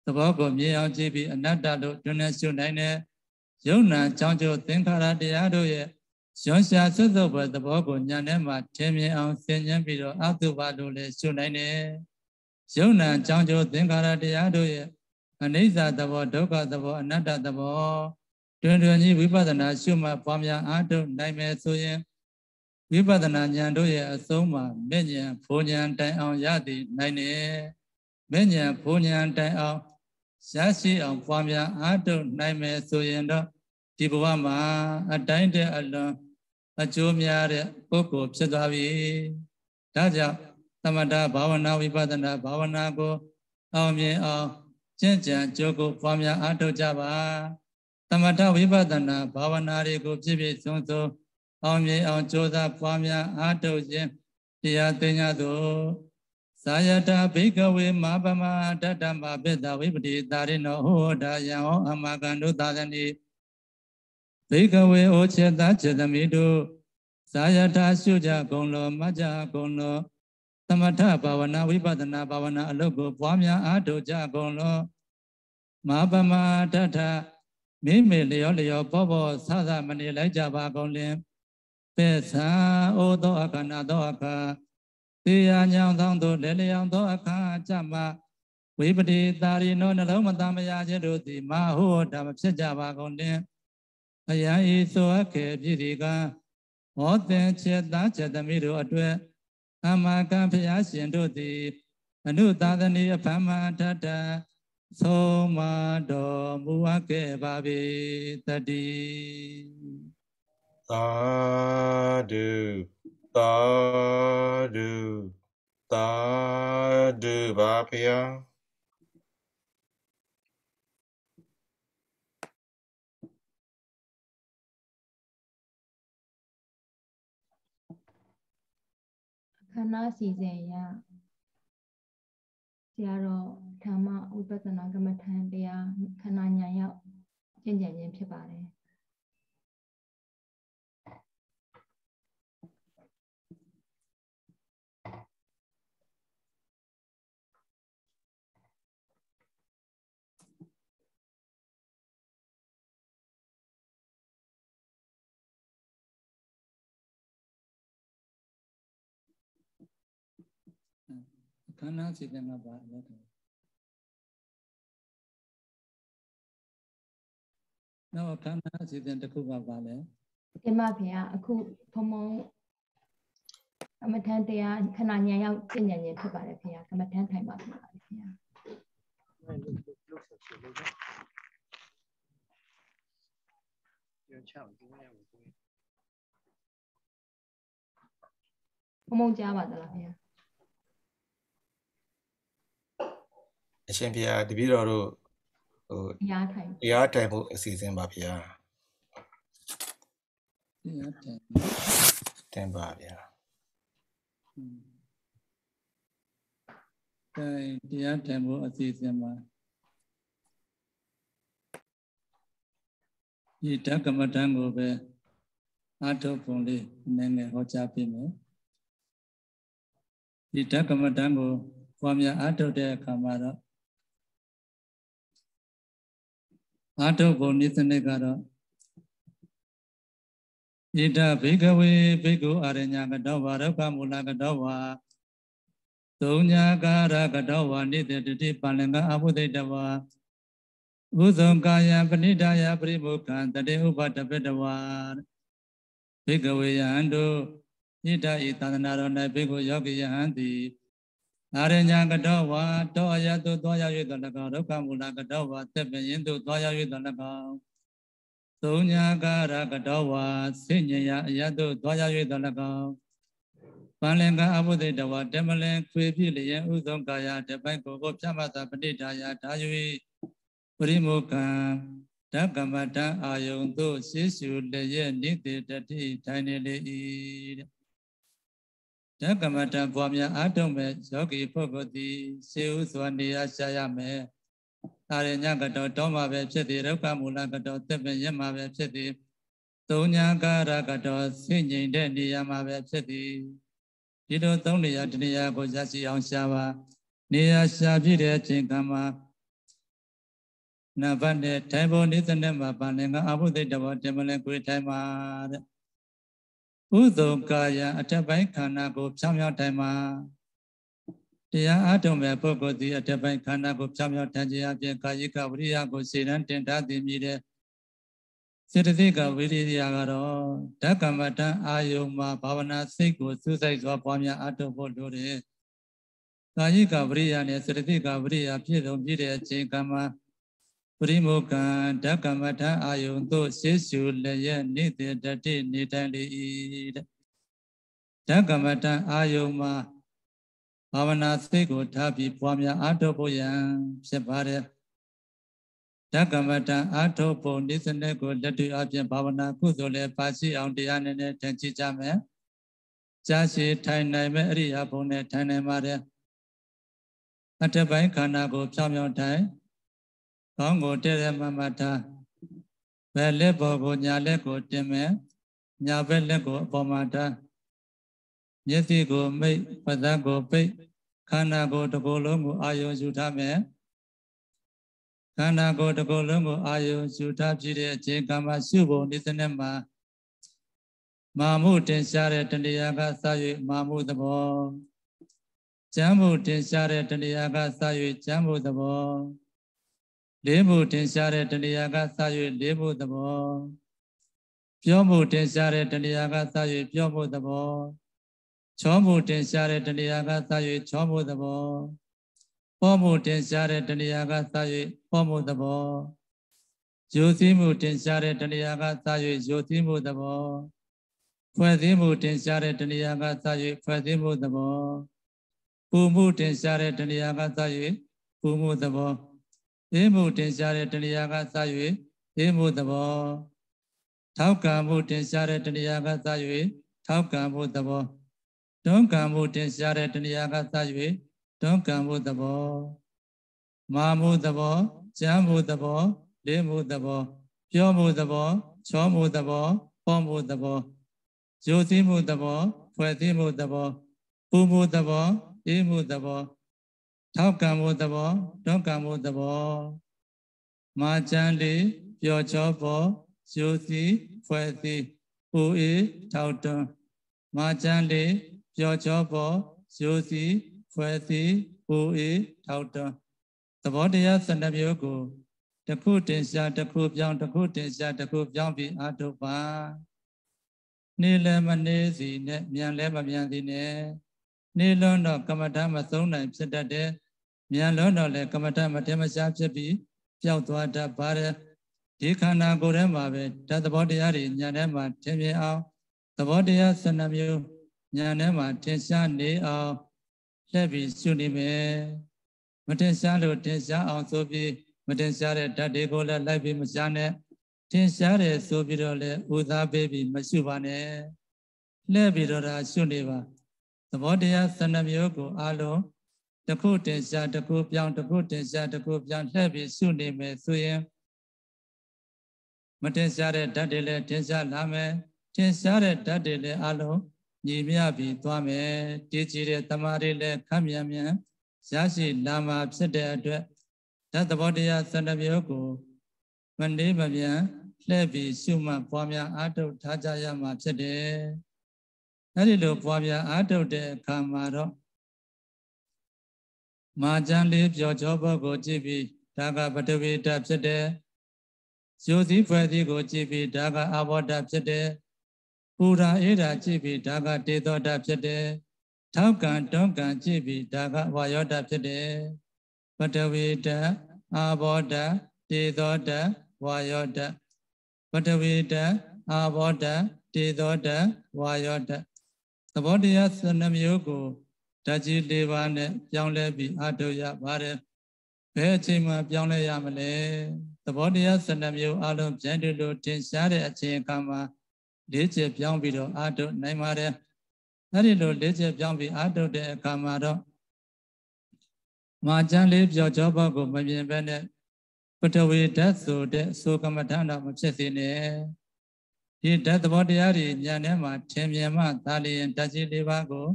သဘောကိုမြင်အောင်ကြည့်ပြီးအနတ္တလို့တွင်နေရှုနိုင်တယ်ယုံနာကြောင့်ကျိုးသင်္ခါရတရားတို့ရဲ့ရွှန်ရှားဆွတ်သောဘသဘောကိုညာထဲမှာထင်မြင်အောင်ဆင်ញံပြီးတော့အတုပါတို့လည်းရှုနိုင်တယ်။ယုံနာကြောင့်ကျိုးသင်္ခါရတရားတို့ရဲ့အနိစ္စသဘောဒုက္ခသဘောအနတ္တသဘောတွင်တွင်ကြီးဝိပဿနာ ရှုမှတ်ပွားများအားထုတ်နိုင်မယ်ဆိုရင်ဝိပဿနာဉာဏ်တို့ရဲ့အဆုံးမှာမြင့်ဉဏ်ဘုံဉာဏ်တိုင်အောင်ရသည်နိုင်နေမြင့်ဉဏ်ဘုံဉာဏ်တိုင်အောင်ရရှိအောင်ပွားများအားထုတ်နိုင်မယ်ဆိုရင်တော့ဒီဘဝမှာအတိုင်းတဲ့အလွန်အကျိုးများတဲ့ပုဂ္ဂိုလ်ဖြစ်သွားပြီ။ဒါကြောင့်သမထဘာဝနာဝိပဿနာဘာဝနာကို အောင်မြင်အောင်ကျင့်ကြံကြိုးကိုပွားများအားထုတ်ကြပါ။သမထဝိပဿနာဘာဝနာတွေကိုပြည့်ပြည့်စုံစုံအောင်မြင်အောင်ကြိုးစားပွားများအားထုတ်ခြင်းတရားသိညာသို့ဇာယတာဘိကဝေမပမတတ္တမပိတဝိပတိတာရိနောဟောဒါယံဟောအမကံတို့သာသနိဘေကဝေဩချက်သာချက်သမီးတို့ဇာယထာရှုကြကုန်လောမကြကုန်လော သမထဘာဝနာဝိပဿနာဘာဝနာအလုပ်ကိုပွားများအားထုတ်ကြကုန်လောမဟာပမထထမိမိလျောလျောဘောဘောဆသမနေလိုက်ကြပါကုန်လင်ပေသံဩသောအခဏသောအခါတေယညောင်းသောသို့လည်းလျောင်းသောအခါကြမဝိပတိတာရိနောနှလုံးမသားမရခြင်းတို့သည်မဟောဓမ္မဖြစ်ကြပါကုန်လင်အယံဤသောအခေပြည့်ဒီကဟောသင်ချက်သားချက်သမီးတို့အတွက်အမကံဖျားရှင်တို့သည်အနုသာသနီအဖမ္မာထထသုံးမတော်မူအပ်ခဲ့ပါပြီတတိသာဓုသာဓုသာဓုပါဖျားခန္ဓာစီစဉ်ရဆရာတော်ဓမ္မဝိပဿနာကမ္မထံတရားခန္ဓာညာရောက်ကျင့်ကြံခြင်းဖြစ်ပါတယ်န္ဓာစေတနာပါအလက်တော်နောက်ခန္ဓာစေတနာတစ်ခုပါပါလဲတင်ပါခင်ဗျာအခုဘုံဘုံကမ္မထန်တရားခဏညံရောက်ပြညံညင်ဖြစ်ပါတယ်ခင်ဗျာကမ္မထန်ထိုင်ပါခင်ဗျာဘုံဘုံကြားပါသလားခင်ဗျာအရှင်ဘုရားတပည့်တော်တို့ဟိုတရားထိုင်တရားထိုင်ဖို့အစီအစဉ်ပါဗျာတရားထိုင်တင်ပါဗျာအဲတရားထိုင်ဖို့အစီအစဉ်မှာဒီဓကမထံကိုပဲ အာထုတ်ပုံလေးနည်းနည်းဟောကြားပေးမယ်ဒီဓကမထံကိုပွားများအာထုတ်တဲ့အခါမှာတော့အာထုပ်ပုံနိစ္စနိကတော့ဣဒဘိကဝေဘိက္ခုအာရညာကတောဝါဒုက္ခမူလကတောဝါသုံးညာကာရကတောဝါနိတတတိပါလင်္ဂအဘုဒိတဝါဘုဇံကာယပဏိဒါယပရိမုခံတတေဥပတပတဝါဘိကဝေယံတို့ဣဒဤသာသနာတော်၌ဘိက္ခုယောဂိယဟံသည်နာရဉ္ဇံကတောဝါတောအယတုသွားရ၍တလကဒုက္ခမူလကတောဝါသဗ္ဗယင်တုသွားရ၍တလကသုံးညာကာရကတောဝါစိညယအယတုသွားရ၍တလကပန္လင်ကအဘုဒိတဝါတမလင်ခွေဖြစ်လျင်ဥသုံကာယတပိုက်ကိုကိုဖြမတာပဋိဒါယဒါ၍ပရိမုကံဓကမတံအာယုံတို့ရှေးရှုလျက်နိတိတတိထိုင်နေလေ၏တဲ့ဓကမတံပွားများအားထုတ်မဲ့ယောဂီပုဂ္ဂိုလ်သည်စေဥစွာနေရာရှာရမယ်။သာရညကတောတောမှာပဲဖြစ်သည်ဒုက္ခမူလကတောသစ်ပင်ရမှာပဲဖြစ်သည်သုံးညာကာရကတောဆင့်ငိမ့်တဲ့နေရာမှာပဲဖြစ်သည်ဒီလိုသုံးနေရာတနေရာကိုရရှိအောင်ရှာပါနေရာရှာပြည့်တဲ့အချိန်ကမှာနဗတ်နဲ့ထိုင်ဖို့နေသနဲ့မှာပါလင်ကအဘုဒ္ဓတဘောတင်မလဲကိုယ်ထိုင်ပါတဲ့ကုသိုလ်ကာယအထက်ပိုင်းခန္ဓာကိုဖြောင်းမြောက်တိုင်းမှာတရားအားထုတ်မဲ့ပုဂ္ဂိုလ်သည်အထက်ပိုင်းခန္ဓာကိုဖြောင်းမြောက်တိုင်းခြင်းအပြင်ကာယကဝိရိယကိုစေတန်းတင်ထားသည်မြည်တဲ့စေတသိက်ကဝိရိယကတော့ဓကမ္မတန်အာယုံမှာဘာဝနာစိတ်ကိုစူးစိုက်စွာပွားများအားထုတ်ဖို့လိုတယ်။ကာယကဝိရိယနဲ့စေတသိက်ကဝိရိယပြည့်စုံပြည့်တဲ့အချိန်ကမှာပရိမုကံဓကမ္မထအာယုံသို့ရှေးရှုလျက်နေတည်တတိနေတတ်လေ၏တဲ့ဓကမ္မထအာယုံမှာဘာဝနာစိတ်ကိုထားပြီးပွားများအားထုတ်ဖို့ရန်ဖြစ်ပါတယ်ဓကမ္မထအားထုတ်ဖို့နေ့စနေ့ကိုလက်တွေ့အပြင်ဘာဝနာကုသိုလ်လည်းပါရှိအောင်တရားနည်းနည်းထင်ကြည့်ကြမယ်ကြာရှည်ထိုင်နိုင်မဲ့အရိယာဘုံနဲ့ထိုင်နိုင်ပါတယ်အထက်ပိုင်းခန္ဓာကို ဖြောင်းဖြောင်းထိုင်ခေါင်းကိုတည့်တည့်မမထားဘယ်လက်ပေါ်ကိုညာလက်ကိုတင်မယ်ညာဘက်လက်ကိုအပေါ်မှာထားမျက်စိကိုမိတ်ပါးစပ်ကိုပိတ်ခန္ဓာကိုယ်တစ်ကိုယ်လုံးကိုအာယုံယူထားမယ်ခန္ဓာကိုယ်တစ်ကိုယ်လုံးကိုအာယုံယူထားဖြစ်တဲ့အချိန်ကမှရှုဖို့နေစနစ်မှာမာမှုတင်ရှားတဲ့တဏှာကစ၍မာမှုသဘောကျမ်းမှုတင်ရှားတဲ့တဏှာကစ၍ကျမ်းမှုသဘောလေးဖို့တင်ရှားတဲ့တဏှာကစ၍လေးဖို့သဘောပြောမှုတင်ရှားတဲ့တဏှာကစ၍ပြောမှုသဘောချောမှုတင်ရှားတဲ့တဏှာကစ၍ချောမှုသဘောပေါ်မှုတင်ရှားတဲ့တဏှာကစ၍ပေါ်မှုသဘောယိုသိမှုတင်ရှားတဲ့တဏှာကစ၍ယိုသိမှုသဘောဖွဲ့သိမှုတင်ရှားတဲ့တဏှာကစ၍ဖွဲ့သိမှုသဘောပူမှုတင်ရှားတဲ့တဏှာကစ၍ပူမှုသဘောအေးမှုတင်ရှားတဲ့တရားကစ၍အေးမှုသဘောထောက်ကံမှုတင်ရှားတဲ့တရားကစ၍ထောက်ကံမှုသဘောဒုံကံမှုတင်ရှားတဲ့တရားကစ၍ဒုံကံမှုသဘောမာမှုသဘောကျမ်းမှုသဘောလေးမှုသဘောပြောမှုသဘောချောမှုသဘောပေါ်မှုသဘောယိုသိမှုသဘောဖွဲ့သိမှုသဘောပူမှုသဘောအေးမှုသဘောထောက်ကံဘုသဘောဒုက္ကံဘုသဘောမာချမ်းလေးပျော်ချောပေါ်ဇိုစီဖွဲ့စီပူအေထောက်တွန်းမာချမ်းလေးပျော်ချောပေါ်ဇိုစီဖွဲ့စီပူအေထောက်တွန်းသဘောတရား၁၂မျိုးကိုတစ်ခုတင်ရှားတစ်ခုပြောင်းတစ်ခုတင်ရှားတစ်ခုပြောင်းပြီးအာထုပါနေလည်းမနေစီနဲ့မြန်လည်းမမြန်စီနဲ့နေလွန်းတော့ကမ္မထာမဆုံးနိုင်ဖြစ်တတ်တဲ့မြန်လုံးတော့လေကမ္မထမတမရှားဖြစ်ပြီးပျောက်သွားတတ်ပါတယ်ဒီခန္ဓာကိုယ်ထဲမှာပဲဓာတ်သဘောတရားတွေညာထဲမှာထင်မြင်အောင်သဘောတရား၁၂မျိုးညာထဲမှာ ထင်ရှားနေအောင်လက်ပြီးရှုနေမယ်မထင်ရှားလို့ထင်ရှားအောင်ဆိုပြီးမတင်ရှားတဲ့ဓာတ်တွေကိုလည်းလိုက်ပြီးမရှားနဲ့တင်ရှားတယ်ဆိုပြီးတော့လည်းဥသာပေးပြီးမရှိပါနဲ့လှည့်ပြီးတော့ဒါရှုနေပါသဘောတရား12မျိုးကိုအလုံးတခုတင်စားတခုပြောင်းတခုတင်စားတခုပြောင်းလှည့်ပြီးစုနေမယ်ဆိုရင်မတင်စားတဲ့ဓာတ်တွေလည်းတင်စားလာမယ်တင်စားတဲ့ဓာတ်တွေလည်းအလုံးညီမြပြီးသွားမယ်တည်ကြည်တဲ့တမာတွေလည်းခမ်းမြန်မြန်ရရှိလာမှာဖြစ်တဲ့အတွက်ဓာတ်သဘောတရား12မျိုးကိုမနေမပြန်လှည့်ပြီးရှုမှတ်ပွားများအားထုတ်ထားကြရမှာဖြစ်တယ်။အဲဒီလိုပွားများအားထုတ်တဲ့အခါမှာတော့မာကျန်လေးပြောကျောဘောကိုကြည့်ပြီးဒါကပထဝီဓာတ်ဖြစ်တယ်။ရိုစည်းဖွဲ့စည်းကိုကြည့်ပြီးဒါကအဘောဓာတ်ဖြစ်တယ်။ပူရာအေးဓာတ်ကြည့်ပြီးဒါကတေသောဓာတ်ဖြစ်တယ်။ထောက်ကံတွန်းကံကြည့်ပြီးဒါကဝါယောဓာတ်ဖြစ်တယ်။ပထဝီဓာတ်အဘောဓာတ်တေသောဓာတ်ဝါယောဓာတ်ပထဝီဓာတ်အဘောဓာတ်တေသောဓာတ်ဝါယောဓာတ်သဘောတရား12မျိုးကိုဓာတ်ကြီး၄ပါးနဲ့ပြောင်းလဲပြီးအထုရပါတယ်ဘယ်အချိန်မှပြောင်းလဲရမလဲသဘောတရား၁၂မျိုးအလုံးပြန်တူလို့တင်ရှားတဲ့အချိန်အခါမှာလေးချက်ပြောင်းပြီးတော့အထုနိုင်ပါတယ်အဲ့ဒီလိုလေးချက်ပြောင်းပြီးအထုတဲ့အခါမှာတော့မာကျန်လေးပြောကြောဘောက်ကိုမမြင်ဘဲနဲ့ပထဝီဓာတ်ဆိုတဲ့ဆိုကမ္မဋ္ဌာန်းတော့မဖြစ်စေနဲ့ဒီဓာတ်သဘောတရားတွေညာထဲမှာထင်မြင်မှသာလျင်ဓာတ်ကြီး၄ပါးကို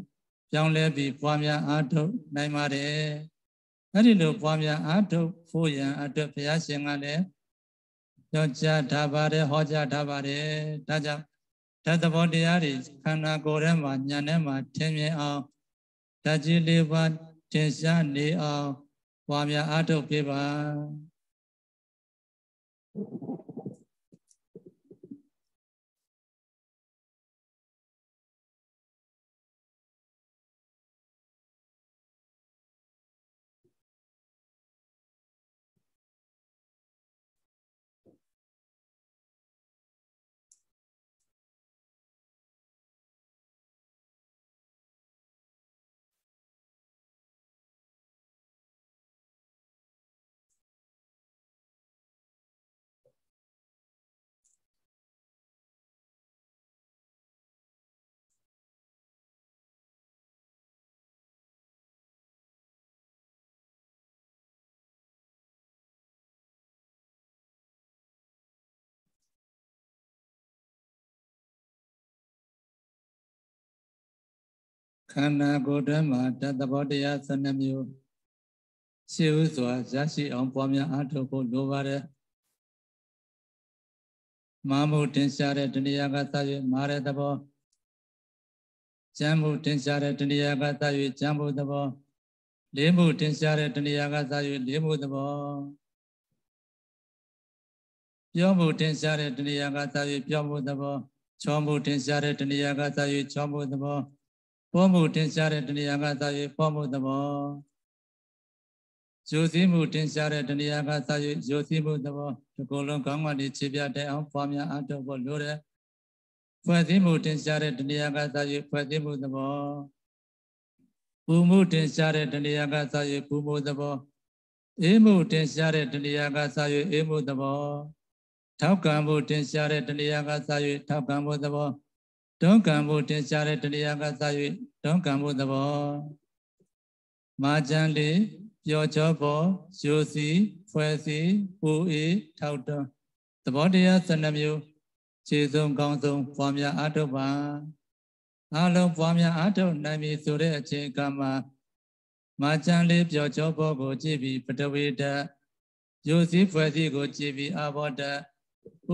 ပြောင်းလဲပြီးပွားများအားထုတ်နိုင်ပါတယ်။အဲဒီလိုပွားများအားထုတ်ဖို့ရန်အတွက်ဘုရားရှင်ကလည်းပြောကြားထားပါတယ်ဟောကြားထားပါတယ်။ဒါကြောင့်ဓာတ်သဘောတရားတွေခန္ဓာကိုယ်ထဲမှာညံထဲမှာထင်မြင်အောင်ဓာတ်ကြီးလေးပါးသင်ရှားနေအောင်ပွားများအားထုတ်ပြပါ။န္ဓာကိုယ်တွင်းမှာတသဘောတရား12မျိုးရှိဥစွာရရှိအောင်ပွားများအားထုတ်ဖို့လိုပါတယ်။မာမှုတင်ရှားတဲ့တဏှာကသရွေမာတဲ့သဘောကျမ်းမှုတင်ရှားတဲ့တဏှာကသရွေကျမ်းမှုသဘောလေးမှုတင်ရှားတဲ့တဏှာကသရွေလေးမှုသဘောပြောမှုတင်ရှားတဲ့တဏှာကသရွေပြောမှုသဘော ချောမှုတင်ရှားတဲ့တဏှာကသရွေချောမှုသဘောပေါ်မှုတင်ရှားတဲ့တဏှာကသာ၍ပေါ်မှုသဘောယိုစည်းမှုတင်ရှားတဲ့တဏှာကသာ၍ယိုစည်းမှုသဘောဒီကုလုံးကောင်းမှတည်းခြေပြတဲ့အောင်ပွားများအထောက်ဖို့လိုတဲ့ဖွဲ့စည်းမှုတင်ရှားတဲ့တဏှာကသာ၍ဖွဲ့စည်းမှုသဘောပူမှုတင်ရှားတဲ့တဏှာကသာ၍ပူမှုသဘောအေးမှုတင်ရှားတဲ့တဏှာကသာ၍အေးမှုသဘောထောက်ကံမှုတင်ရှားတဲ့တဏှာကသာ၍ထောက်ကံမှုသဘောဒုံကံဘုတင်ရှားတဲ့တရားကသာ၍ဒုံကံဘုသဘောမာကျန်လေးပျော်ချောဖို့ယိုစီဖွဲ့စီပူအေးထောက်တော်သဘောတရား12မျိုးခြေဆုံးကောင်းဆုံးပွားများအားထုတ်ပါအားလုံးပွားများအားထုတ်နိုင်ပြီဆိုတဲ့အချိန်ကမှာမာကျန်လေးပျော်ချောဖို့ကိုကြည့်ပြီးပတဝေဒယိုစီဖွဲ့စီကို ကြည့်ပြီးအာဘောဒ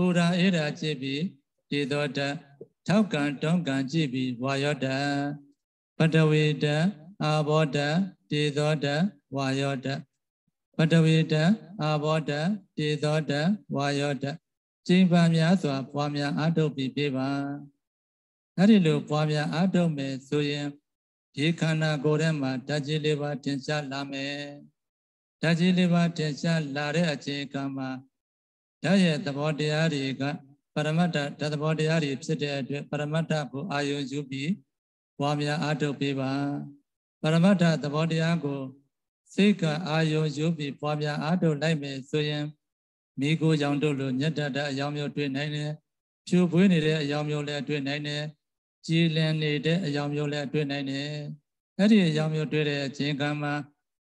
ဥရာအေရာကြည့်ပြီးဒေသောဒထောက်ကံတွန်းကံကြည့်ပြီးဝါယောတပတဝေတအာဘောတတေသောတဝါယောတပတဝေတအာဘောတတေသောတဝါယောတကျင့်ပါများစွာပွားများအားထုတ်ပြီးပြပါအဲ့ဒီလိုပွားများအားထုတ်မယ်ဆိုရင်ဒီခန္ဓာကိုယ်ထဲမှာဓာတ်ကြီးလေးပါးတင်ရှားလာမယ်ဓာတ်ကြီးလေးပါးတင်ရှားလာတဲ့အချိန်ကမှာဓာတ်ရဲ့သဘောတရားတွေကပရမတ္တဓာတ်ဘောတရားတွေဖြစ်တဲ့အတွက်ပရမတ္တကိုအာယုံယူပြီးဝါမြအားထုတ်ပေးပါပရမတ္တသဘောတရားကိုစိတ်ကအာယုံယူပြီးပွားများအားထုတ်လိုက်မယ်ဆိုရင်မိကိုကြောင့်တို့လိုညက်တတအယောင်မျိုးတွေ့နိုင်တယ်ဖြူပွေးနေတဲ့အယောင်မျိုးလည်းတွေ့နိုင်တယ်ကြည်လင်နေတဲ့အယောင်မျိုးလည်းတွေ့နိုင်တယ်အဲ့ဒီအယောင်မျိုးတွေ့တဲ့အချိန်ကမှ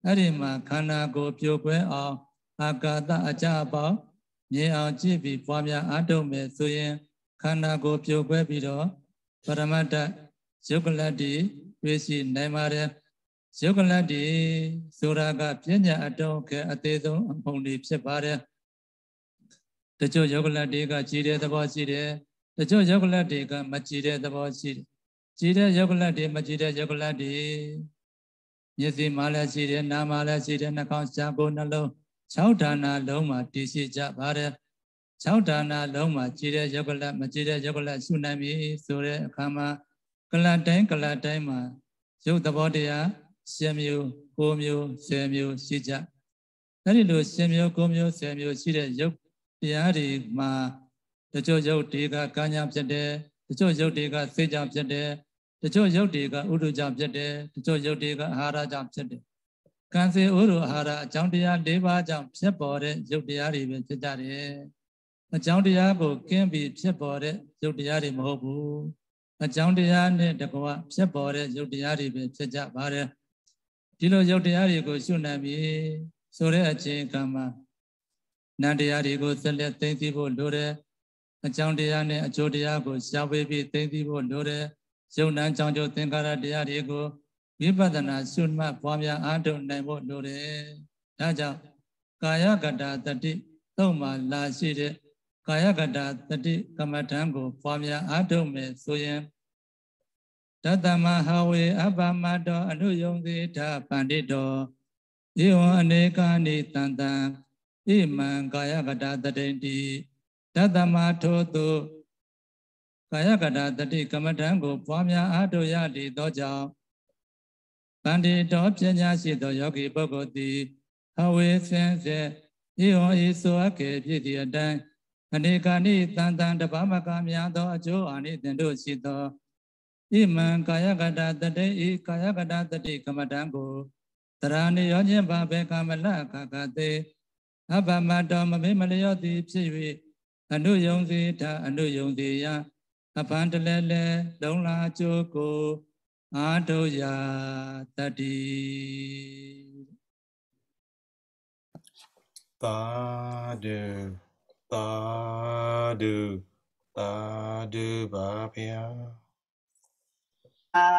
အဲ့ဒီမှာခန္ဓာကိုယ်ပြိုကွဲအောင်အာကာသအကြအပေါင်းမြင်အောင်ကြည့်ပြီးပွားများအားထုတ်မယ်ဆိုရင် ခန္ဓာကိုယ်ပြိုကွဲပြီးတော့ပရမတ္တယုတ်ကလတ္တိတွေ့ရှိနိုင်ပါတယ်ယုတ်ကလတ္တိဆိုတာကပညာအတုံးကအသေးဆုံးအပုံလေးဖြစ်ပါတယ်တချို့ယုတ်ကလတ္တိကကြည်တဲ့သဘောရှိတယ်တချို့ယုတ်ကလတ္တိကမကြည်တဲ့သဘောရှိတယ်ကြည်တဲ့ယုတ်ကလတ္တိမကြည်တဲ့ယုတ်ကလတ္တိမျက်စိမှလည်းရှိတယ်နားမှလည်းရှိတယ်နှာခေါင်းရှားကိုယ်နှလုံး6ဒါနာလုံးမှာတည်ရှိကြပါတယ်6ဒါနာလုံးမှာကြည်တဲ့ယောဂလမကြည်တဲ့ယောဂလရှုနိုင်ပြီဆိုတဲ့အခါမှာကလတ်တိုင်းကလတ်တိုင်းမှာ ရုပ်သဘောတရား7မျိုး9မျိုး10မျိုးရှိကြအဲ့ဒီလို7မျိုး9မျိုး10မျိုးရှိတဲ့ရုပ်တရားတွေမှာတချို့ရုပ်တွေကကာညာဖြစ်တယ်တချို့ရုပ်တွေကစေကြောင့်ဖြစ်တယ်တချို့ရုပ်တွေကဥဒုကြောင့်ဖြစ်တယ်တချို့ရုပ်တွေကအာဟာရကြောင့်ဖြစ်တယ်ကံစေဥရအာဟာရအကြောင်းတရား၄ပါးကြောင့်ဖြစ်ပေါ်တဲ့ရုပ်တရားတွေပဲဖြစ်ကြတယ်။အကြောင်းတရားကိုကင်းပြီးဖြစ်ပေါ်တဲ့ရုပ်တရားတွေမဟုတ်ဘူး။အကြောင်းတရားနဲ့တကွဖြစ်ပေါ်တဲ့ရုပ်တရားတွေပဲဖြစ်ကြပါတယ်။ဒီလိုရုပ်တရားတွေကိုရှုနိုင်ပြီဆိုတဲ့အချိန်ကမှာနန္တရားတွေကိုဆက်လက်သိသိဖို့လိုတယ်။အကြောင်းတရားနဲ့အကျိုးတရားကိုရှားဝေးပြီးသိသိဖို့လိုတယ်။ယုံနံကြောင့်ကျိုးသင်္ခါရတရားတွေကိုဝိပဿနာရှုမှတ်ပွားများအားထုတ်နိုင်ဖို့လိုတယ်။ဒါကြောင့်ကာယကတာတတိသုံးမှာလာရှိတဲ့ကာယကတာတတိကမ္မထံကိုပွားများအားထုတ်မယ်ဆိုရင်တတမဟာဝေအပမတောအနုယုံသေထပန္တိတောဧဝံအနေကာနိတန်တံဣမံကာယကတာတတိံတိတတမထောတုကာယကတာတတိကမ္မထံကိုပွားများအားထုတ်ရသည်သောကြောင့်တန္တေတောပညာရှိသောယောဂီပုဂ္ဂိုလ်သည်ဟဝေစင်စေဤဟောဤဆိုအပ်ကေဖြစ်သည့်အတိုင်းအနေကာနိတန်တန်တပါမကများသောအကျိုးအာနိသင်တို့ရှိသောဣမံကာယကတာတတေဤကာယကတာတတိကမတံကိုတရာနိယောခြင်းဘာဘေကမလကကတေအဘမတောမမေမလျောတိဖြစ်၍အနုယုံစီထအနုယုံစီယအဖန်တလဲလဲလုံလာကျိုးကိုအာတုယာတတိသာဓုသာဓုသာဓုပါဗျာ